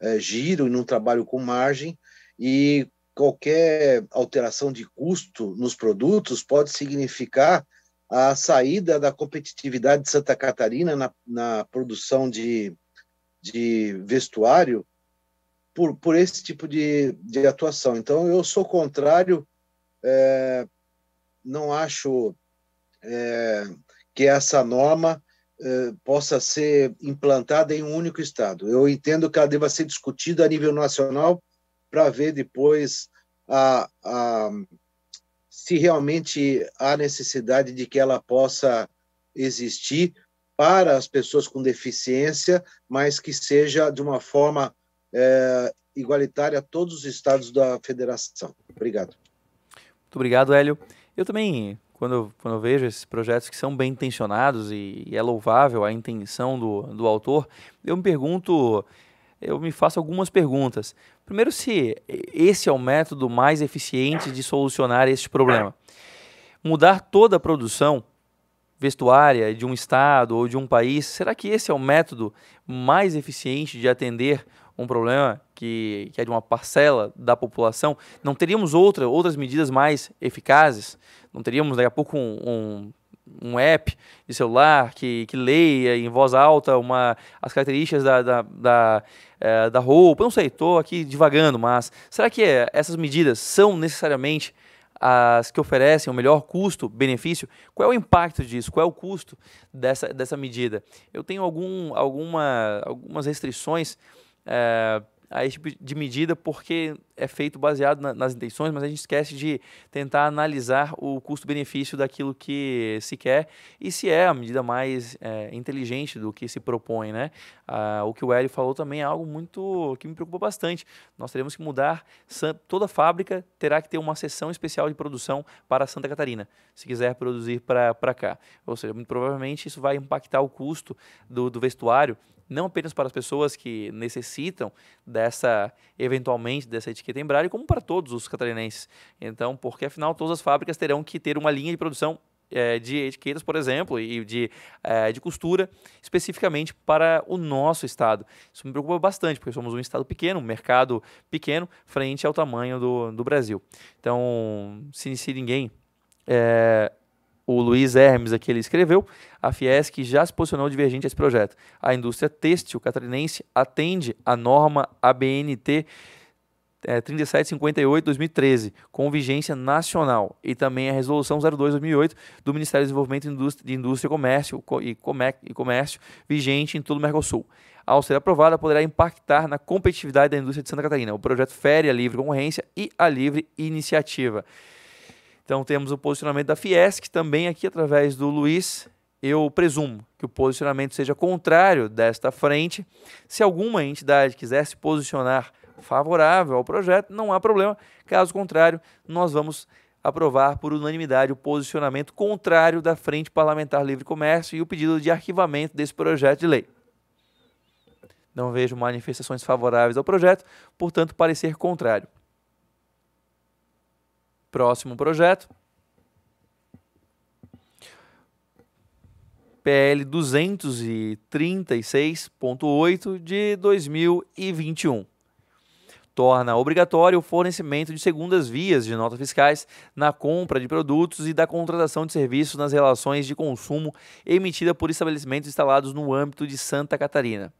é, giro e num trabalho com margem, e qualquer alteração de custo nos produtos pode significar a saída da competitividade de Santa Catarina na, na produção de, de vestuário por, por esse tipo de, de atuação. Então, eu sou contrário, é, não acho é, que essa norma eh, possa ser implantada em um único estado. Eu entendo que ela deva ser discutida a nível nacional para ver depois a, a, se realmente há necessidade de que ela possa existir para as pessoas com deficiência, mas que seja de uma forma eh, igualitária a todos os estados da federação. Obrigado. Muito obrigado, Hélio. Eu também quando eu, quando eu vejo esses projetos que são bem intencionados e, e, é louvável a intenção do, do autor, eu me pergunto, eu me faço algumas perguntas. Primeiro, se esse é o método mais eficiente de solucionar este problema. Mudar toda a produção vestuária de um estado ou de um país, será que esse é o método mais eficiente de atender um problema que, que é de uma parcela da população, não teríamos outra, outras medidas mais eficazes? Não teríamos daqui a pouco um, um, um app de celular que, que leia em voz alta uma, as características da, da, da, é, da roupa? Não sei, estou aqui divagando, mas será que é, essas medidas são necessariamente as que oferecem o melhor custo-benefício, qual é o impacto disso? Qual é o custo dessa, dessa medida? Eu tenho algum, alguma, algumas restrições é, a esse tipo de medida porque é feito baseado na, nas intenções, mas a gente esquece de tentar analisar o custo-benefício daquilo que se quer e se é a medida mais é, inteligente do que se propõe, né? Ah, o que o Hélio falou também é algo muito que me preocupa bastante. Nós teremos que mudar, toda fábrica terá que ter uma seção especial de produção para Santa Catarina, se quiser produzir para cá. Ou seja, muito provavelmente isso vai impactar o custo do, do vestuário, não apenas para as pessoas que necessitam dessa, eventualmente, dessa etiqueta Embraer, como para todos os catarinenses. Então, porque afinal todas as fábricas terão que ter uma linha de produção é, de etiquetas, por exemplo, e de, é, de costura, especificamente para o nosso estado. Isso me preocupa bastante, porque somos um estado pequeno, um mercado pequeno, frente ao tamanho do, do Brasil. Então, se, se ninguém é, o Luiz Hermes aqui ele escreveu, a Fiesc já se posicionou divergente a esse projeto. A indústria têxtil catarinense atende à norma ABNT é, 3758-2013, com vigência nacional, e também a Resolução 02-2008 do Ministério do Desenvolvimento de Indústria e Comércio, e Comércio, vigente em todo o Mercosul. Ao ser aprovada, poderá impactar na competitividade da indústria de Santa Catarina. O projeto fere a livre concorrência e a livre iniciativa. Então temos o posicionamento da Fiesc também aqui através do Luiz. Eu presumo que o posicionamento seja contrário desta frente. Se alguma entidade quiser se posicionar favorável ao projeto, não há problema. Caso contrário, nós vamos aprovar por unanimidade o posicionamento contrário da Frente Parlamentar Livre Comércio e o pedido de arquivamento desse projeto de lei. Não vejo manifestações favoráveis ao projeto, portanto, parecer contrário. Próximo projeto. PL 236.8 de 2021. Torna obrigatório o fornecimento de segundas vias de notas fiscais na compra de produtos e da contratação de serviços nas relações de consumo emitida por estabelecimentos instalados no âmbito de Santa Catarina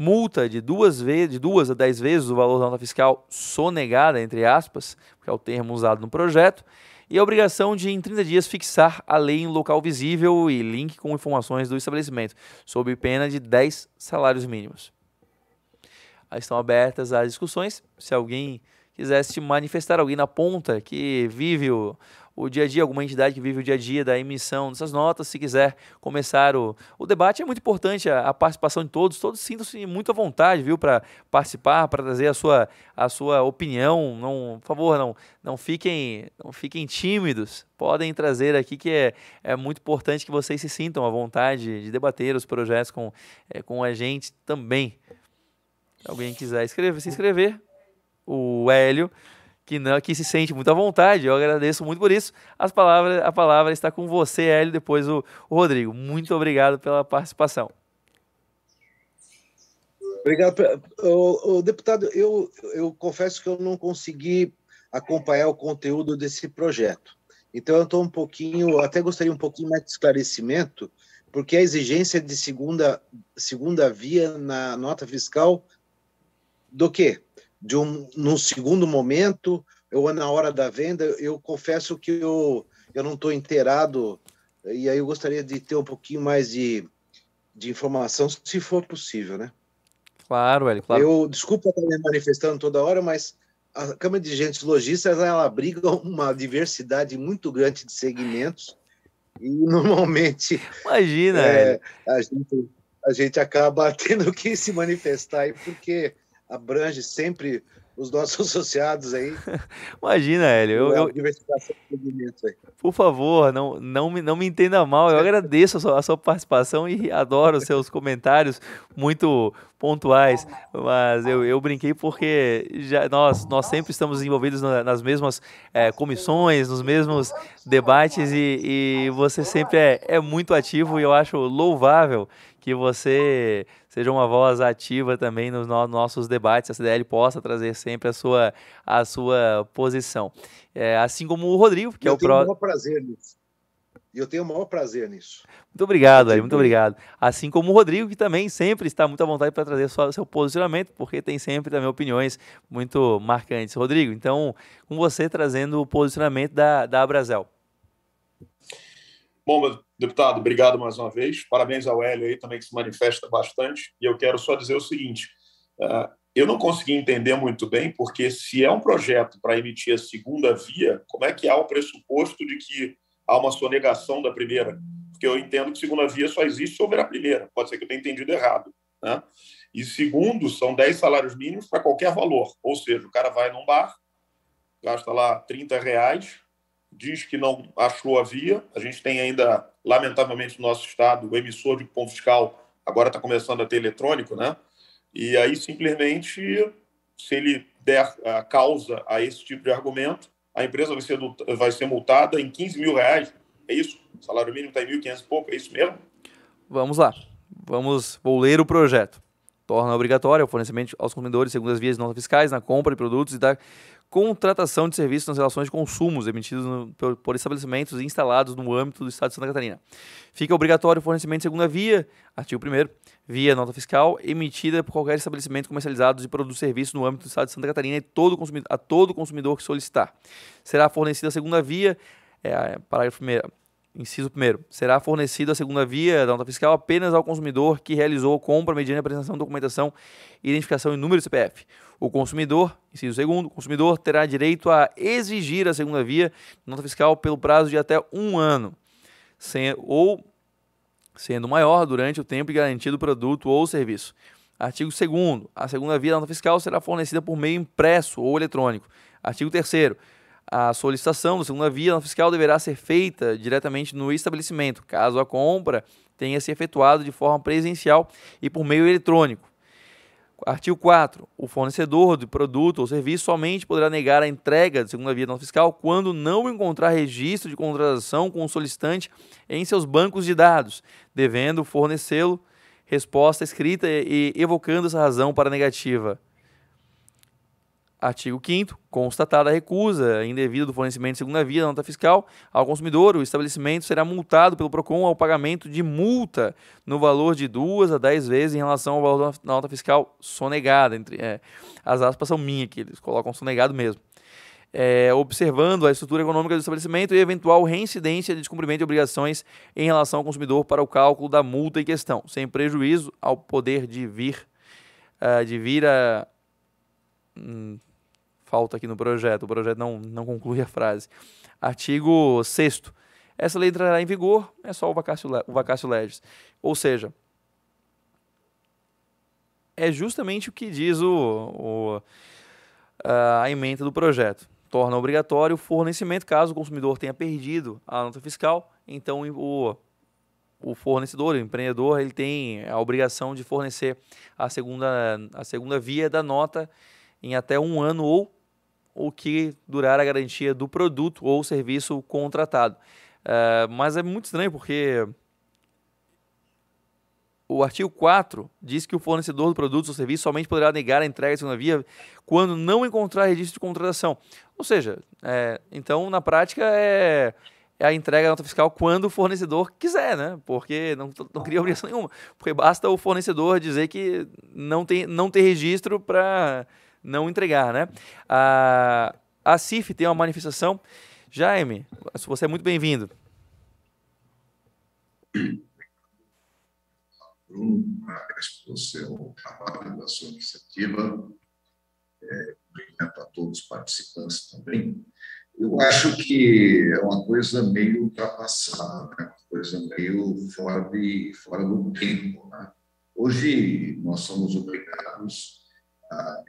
multa de duas, vezes, de duas a dez vezes o valor da nota fiscal sonegada, entre aspas, que é o termo usado no projeto, e a obrigação de, em 30 dias, fixar a lei em local visível e link com informações do estabelecimento, sob pena de 10 salários mínimos. Estão abertas as discussões. Se alguém quisesse manifestar alguém na ponta que vive o, o dia a dia, alguma entidade que vive o dia a dia da emissão dessas notas, se quiser começar o, o debate, é muito importante a, a participação de todos. Todos sintam-se muito à vontade, viu, para participar, para trazer a sua, a sua opinião. Não, por favor, não, não, fiquem, não fiquem tímidos. Podem trazer aqui que é, é muito importante que vocês se sintam à vontade de debater os projetos com, é, com a gente também. Se alguém quiser escrever, se inscrever, o Hélio que não que se sente muito à vontade. Eu agradeço muito por isso. As palavras, a palavra está com você, Hélio, depois o, o Rodrigo. Muito obrigado pela participação. Obrigado. O, o, deputado, eu, eu confesso que eu não consegui acompanhar o conteúdo desse projeto. Então, eu estou um pouquinho, até gostaria um pouquinho mais de esclarecimento, porque a exigência de segunda, segunda via na nota fiscal do quê? de um, num segundo momento ou na hora da venda, eu confesso que eu, eu não estou inteirado e aí eu gostaria de ter um pouquinho mais de, de informação, se for possível, né? Claro, Hélio, claro. Eu, desculpa estar me manifestando toda hora, mas a Câmara de Gentes lojistas ela abriga uma diversidade muito grande de segmentos e normalmente... Imagina, é, a gente, a gente acaba tendo que se manifestar aí, porque abrange sempre os nossos associados aí. Imagina, Hélio. Eu, é eu, por favor, não, não, me, não me entenda mal. Eu agradeço a sua, a sua, participação e adoro os seus comentários muito pontuais. Mas eu, eu brinquei porque já, nós, nós sempre estamos envolvidos nas mesmas é, comissões, nos mesmos debates e, e você sempre é, é muito ativo e eu acho louvável que você seja uma voz ativa também nos no nossos debates, a CDL possa trazer sempre a sua, a sua posição. É, assim como o Rodrigo, que é eu é o próximo. prazer nisso. E eu tenho o maior prazer nisso. Muito obrigado, Ari, muito obrigado. Assim como o Rodrigo, que também sempre está muito à vontade para trazer sua, seu posicionamento, porque tem sempre também opiniões muito marcantes. Rodrigo, então, com você trazendo o posicionamento da, da Abrazel. Bom, deputado, obrigado mais uma vez. Parabéns ao Hélio aí também, que se manifesta bastante. E eu quero só dizer o seguinte: eh, eu não consegui entender muito bem, porque se é um projeto para emitir a segunda via, como é que há o pressuposto de que há uma sonegação da primeira? Porque eu entendo que segunda via só existe se houver a primeira. Pode ser que eu tenha entendido errado. Né? E segundo, são 10 salários mínimos para qualquer valor. Ou seja, o cara vai num bar, gasta lá 30 reais, diz que não achou a via. A gente tem ainda, lamentavelmente, no nosso estado, o emissor de cupom fiscal agora está começando a ter eletrônico, né? E aí, simplesmente, se ele der a causa a esse tipo de argumento, a empresa vai ser, vai ser multada em 15 mil reais. É isso? O salário mínimo está em 1.500 e pouco, é isso mesmo? Vamos lá. Vamos, vou ler o projeto torna obrigatório o fornecimento aos consumidores segundo as vias não fiscais na compra de produtos e da contratação de serviços nas relações de consumos emitidos no, por, por, estabelecimentos instalados no âmbito do Estado de Santa Catarina. Fica obrigatório o fornecimento de segunda via, artigo 1 via nota fiscal, emitida por qualquer estabelecimento comercializado de produtos e serviços no âmbito do Estado de Santa Catarina e todo consumidor, a todo consumidor que solicitar. Será fornecida a segunda via, é, parágrafo 1 Inciso 1. Será fornecida a segunda via da nota fiscal apenas ao consumidor que realizou a compra mediante apresentação de documentação e identificação em número de CPF. O consumidor, inciso segundo, o consumidor terá direito a exigir a segunda via nota fiscal pelo prazo de até um ano, sem, ou sendo maior durante o tempo garantido do produto ou serviço. Artigo 2 A segunda via da nota fiscal será fornecida por meio impresso ou eletrônico. Artigo 3 a solicitação da segunda via da fiscal deverá ser feita diretamente no estabelecimento, caso a compra tenha se efetuado de forma presencial e por meio eletrônico. Artigo 4. O fornecedor de produto ou serviço somente poderá negar a entrega de segunda via não fiscal quando não encontrar registro de contratação com o solicitante em seus bancos de dados, devendo fornecê-lo resposta escrita e evocando essa razão para a negativa. Artigo 5 constatada a recusa indevida do fornecimento de segunda via da nota fiscal ao consumidor, o estabelecimento será multado pelo PROCON ao pagamento de multa no valor de duas a dez vezes em relação ao valor da nota fiscal sonegada. Entre, é, as aspas são minhas que eles colocam sonegado mesmo. É, observando a estrutura econômica do estabelecimento e eventual reincidência de descumprimento de obrigações em relação ao consumidor para o cálculo da multa em questão, sem prejuízo ao poder de vir, uh, de vir a... Hum, falta aqui no projeto, o projeto não, não conclui a frase. Artigo 6 essa lei entrará em vigor, é só o vacácio, o vacácio legis. Ou seja, é justamente o que diz o, o, a emenda do projeto. Torna obrigatório o fornecimento, caso o consumidor tenha perdido a nota fiscal, então o, o fornecedor, o empreendedor, ele tem a obrigação de fornecer a segunda, a segunda via da nota em até um ano ou o que durar a garantia do produto ou serviço contratado. Uh, mas é muito estranho porque o artigo 4 diz que o fornecedor do produto ou serviço somente poderá negar a entrega de segunda via quando não encontrar registro de contratação. Ou seja, é, então na prática é, é, a entrega da nota fiscal quando o fornecedor quiser, né? Porque não, não cria obrigação nenhuma. Porque basta o fornecedor dizer que não tem, não tem registro para não entregar, né? A, a CIF tem uma manifestação. Jaime, você é muito bem-vindo. Bruno, agradeço pelo seu trabalho, pela sua iniciativa. É, a todos os participantes também. Eu acho que é uma coisa meio ultrapassada, né? uma coisa meio fora, de, fora do tempo. Né? Hoje, nós somos obrigados a,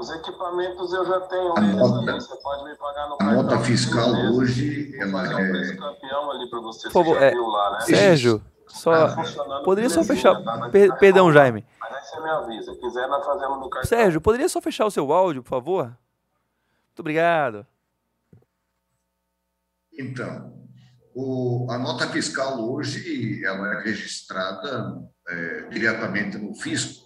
Os equipamentos eu já tenho. A nota, aí, você pode me pagar no a nota fiscal hoje é. Um campeão ali para você. Por favor, é, lá, né? Sérgio. Tá só, ah, poderia só fechar. Tá? Per, perdão, Jaime. Mas aí você me avisa. Quiser, nós fazemos no cartão. Sérgio, poderia só fechar o seu áudio, por favor? Muito obrigado. Então, o, a nota fiscal hoje ela é registrada é, diretamente no fisco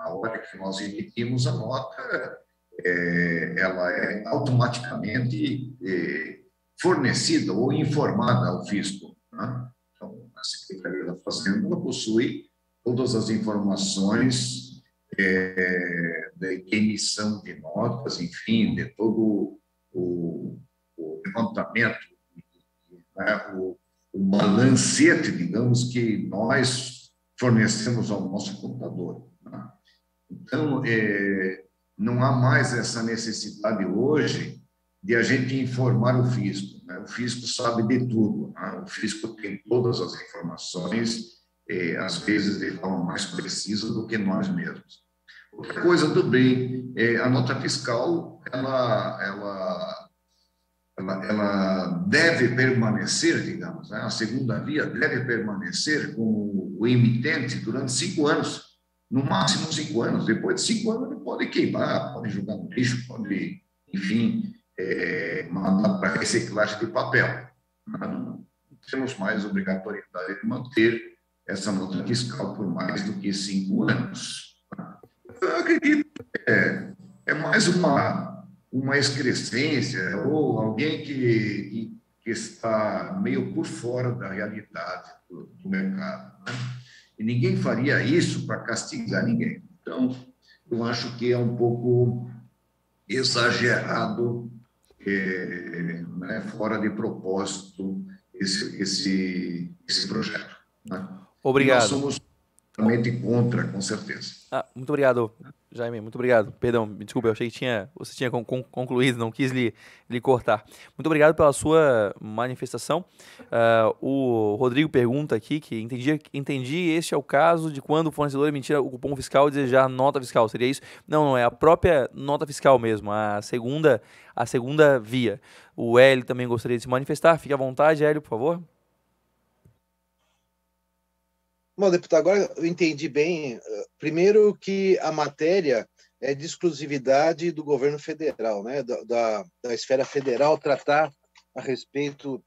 na hora que nós emitimos a nota, é, ela é automaticamente é, fornecida ou informada ao fisco. Né? Então, a Secretaria da Fazenda possui todas as informações é, da emissão de notas, enfim, de todo o, o levantamento, né? o, o balancete, digamos, que nós fornecemos ao nosso contador. Então, é, não há mais essa necessidade hoje de a gente informar o fisco. Né? O fisco sabe de tudo, né? o fisco tem todas as informações, é, às vezes de forma mais precisa do que nós mesmos. Outra coisa também, é, a nota fiscal, ela, ela ela, ela, deve permanecer, digamos, né? a segunda via deve permanecer com o emitente durante cinco anos no máximo cinco anos. Depois de cinco anos, ele pode queimar, pode jogar no lixo, pode, enfim, é, mandar para reciclagem de papel. Não temos mais obrigatoriedade de manter essa nota fiscal por mais do que cinco anos. Eu acredito que é, é mais uma, uma excrescência ou alguém que, que, está meio por fora da realidade do, do mercado. Né? E ninguém faria isso para castigar ninguém. Então, eu acho que é um pouco exagerado, é, né, fora de propósito, esse, esse, esse projeto. Né? Obrigado. E nós somos totalmente contra, com certeza. Ah, muito obrigado. Jaime, muito obrigado. Perdão, me desculpa, eu achei que tinha, você tinha concluído, não quis lhe, lhe cortar. Muito obrigado pela sua manifestação. Uh, o Rodrigo pergunta aqui que entendi, entendi este é o caso de quando o fornecedor emitir o cupom fiscal e desejar nota fiscal. Seria isso? Não, não, é a própria nota fiscal mesmo, a segunda, a segunda via. O Hélio também gostaria de se manifestar. Fique à vontade, Hélio, por favor. Bom, deputado, agora eu entendi bem. Eh, primeiro que a matéria é de exclusividade do governo federal, né? da, da, da esfera federal tratar a respeito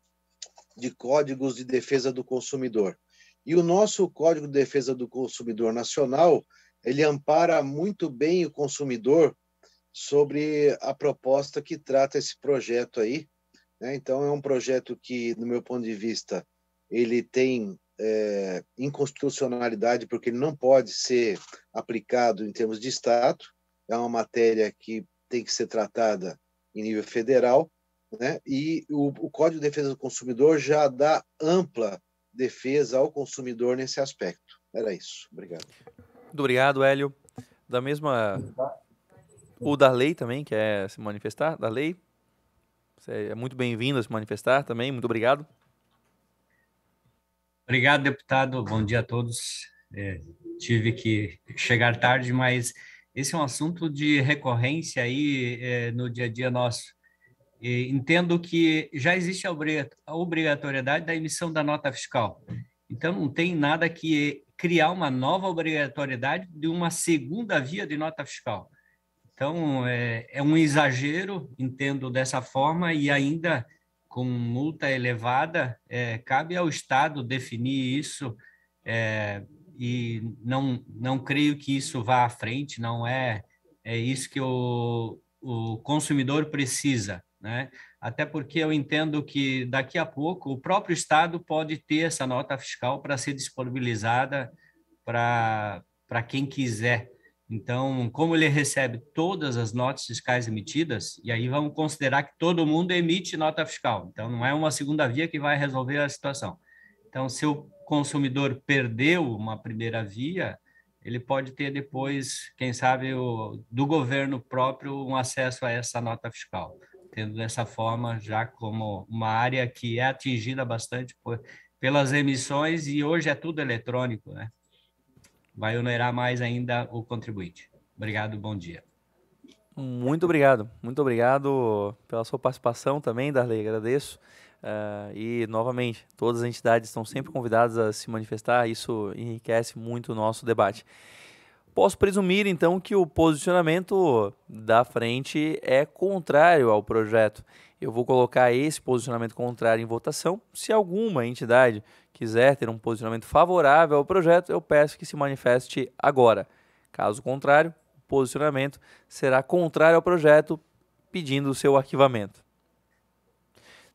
de códigos de defesa do consumidor. E o nosso Código de Defesa do Consumidor Nacional, ele ampara muito bem o consumidor sobre a proposta que trata esse projeto aí. Né? Então, é um projeto que, no meu ponto de vista, ele tem é, inconstitucionalidade, porque ele não pode ser aplicado em termos de Estado, é uma matéria que tem que ser tratada em nível federal, né? e o, o Código de Defesa do Consumidor já dá ampla defesa ao consumidor nesse aspecto. Era isso. Obrigado. Muito obrigado, Hélio. Da mesma. O Darley também quer se manifestar. Darley, você é muito bem-vindo a se manifestar também. Muito obrigado. Obrigado, deputado. Bom dia a todos. É, tive que chegar tarde, mas esse é um assunto de recorrência aí é, no dia a dia nosso. E entendo que já existe a obrigatoriedade da emissão da nota fiscal. Então, não tem nada que criar uma nova obrigatoriedade de uma segunda via de nota fiscal. Então, é, é um exagero, entendo dessa forma, e ainda com multa elevada, é, cabe ao Estado definir isso é, e não, não creio que isso vá à frente, não é, é isso que o, o consumidor precisa, né? Até porque eu entendo que daqui a pouco o próprio Estado pode ter essa nota fiscal para ser disponibilizada para quem quiser. Então, como ele recebe todas as notas fiscais emitidas, e aí vamos considerar que todo mundo emite nota fiscal. Então, não é uma segunda via que vai resolver a situação. Então, se o consumidor perdeu uma primeira via, ele pode ter depois, quem sabe, o, do governo próprio, um acesso a essa nota fiscal, tendo dessa forma já como uma área que é atingida bastante por, pelas emissões e hoje é tudo eletrônico, né? vai onerar mais ainda o contribuinte. Obrigado, bom dia. Muito obrigado, muito obrigado pela sua participação também, Darley, agradeço. Uh, e, novamente, todas as entidades estão sempre convidadas a se manifestar, isso enriquece muito o nosso debate. Posso presumir então que o posicionamento da frente é contrário ao projeto. Eu vou colocar esse posicionamento contrário em votação. Se alguma entidade quiser ter um posicionamento favorável ao projeto, eu peço que se manifeste agora. Caso contrário, o posicionamento será contrário ao projeto, pedindo o seu arquivamento.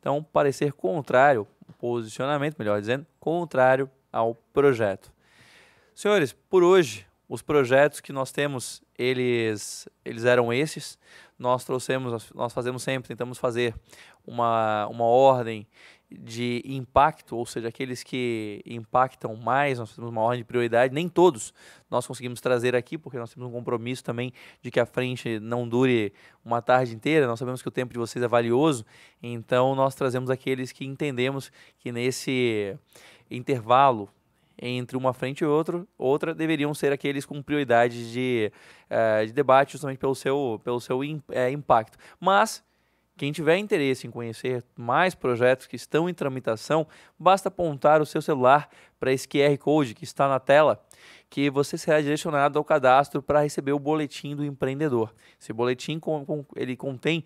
Então, parecer contrário, posicionamento, melhor dizendo, contrário ao projeto. Senhores, por hoje os projetos que nós temos, eles, eles eram esses. Nós trouxemos, nós fazemos sempre, tentamos fazer uma, uma ordem de impacto, ou seja, aqueles que impactam mais, nós temos uma ordem de prioridade, nem todos nós conseguimos trazer aqui, porque nós temos um compromisso também de que a frente não dure uma tarde inteira, nós sabemos que o tempo de vocês é valioso, então nós trazemos aqueles que entendemos que nesse intervalo entre uma frente e outra, outra deveriam ser aqueles com prioridade de, uh, de debate, justamente pelo seu, pelo seu é, impacto. Mas, quem tiver interesse em conhecer mais projetos que estão em tramitação, basta apontar o seu celular para esse QR Code que está na tela, que você será direcionado ao cadastro para receber o boletim do empreendedor. Esse boletim ele contém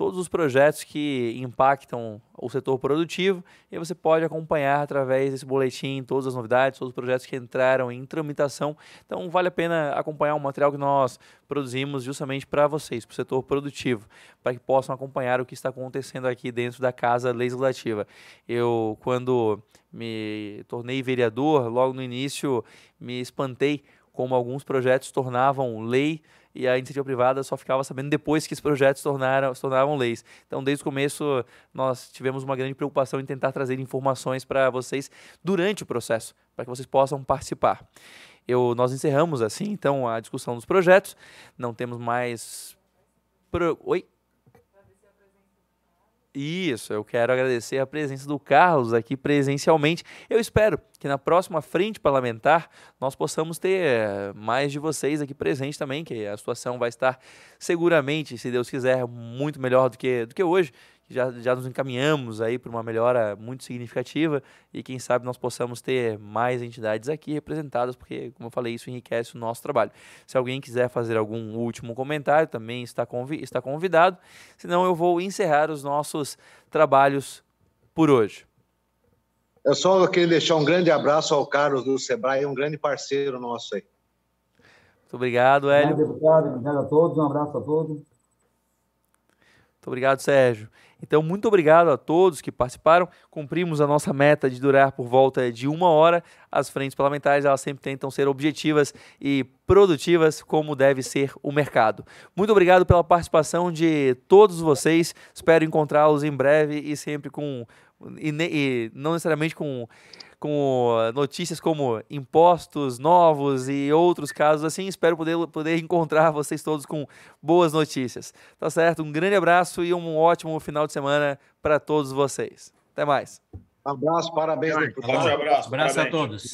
todos os projetos que impactam o setor produtivo e você pode acompanhar através desse boletim todas as novidades, todos os projetos que entraram em tramitação. Então vale a pena acompanhar o material que nós produzimos justamente para vocês, para o setor produtivo, para que possam acompanhar o que está acontecendo aqui dentro da Casa Legislativa. Eu, quando me tornei vereador, logo no início me espantei como alguns projetos tornavam lei e a iniciativa privada só ficava sabendo depois que os projetos tornaram, se tornavam leis. Então, desde o começo, nós tivemos uma grande preocupação em tentar trazer informações para vocês durante o processo, para que vocês possam participar. Eu, nós encerramos assim, então, a discussão dos projetos. Não temos mais. Pro... Oi? Isso, eu quero agradecer a presença do Carlos aqui presencialmente. Eu espero que na próxima frente parlamentar nós possamos ter eh, mais de vocês aqui presentes também, que a situação vai estar seguramente, se Deus quiser, muito melhor do que, do que hoje já, já nos encaminhamos aí para uma melhora muito significativa e quem sabe nós possamos ter mais entidades aqui representadas, porque, como eu falei, isso enriquece o nosso trabalho. Se alguém quiser fazer algum último comentário, também está, convi está convidado, senão eu vou encerrar os nossos trabalhos por hoje. Eu só queria deixar um grande abraço ao Carlos do Sebrae, um grande parceiro nosso aí. Muito obrigado, Hélio. Muito obrigado a todos, um abraço a todos. Muito obrigado, Sérgio. Então, muito obrigado a todos que participaram. Cumprimos a nossa meta de durar por volta de uma hora. As frentes parlamentares elas sempre tentam ser objetivas e produtivas, como deve ser o mercado. Muito obrigado pela participação de todos vocês. Espero encontrá-los em breve e sempre com. e, e não necessariamente com com eh, notícias como impostos novos e outros casos assim. Espero poder, poder encontrar vocês todos com boas notícias. Tá certo? Um grande abraço e um ótimo final de semana para todos vocês. Até mais. abraço, parabéns, Um abraço, abraço a todos.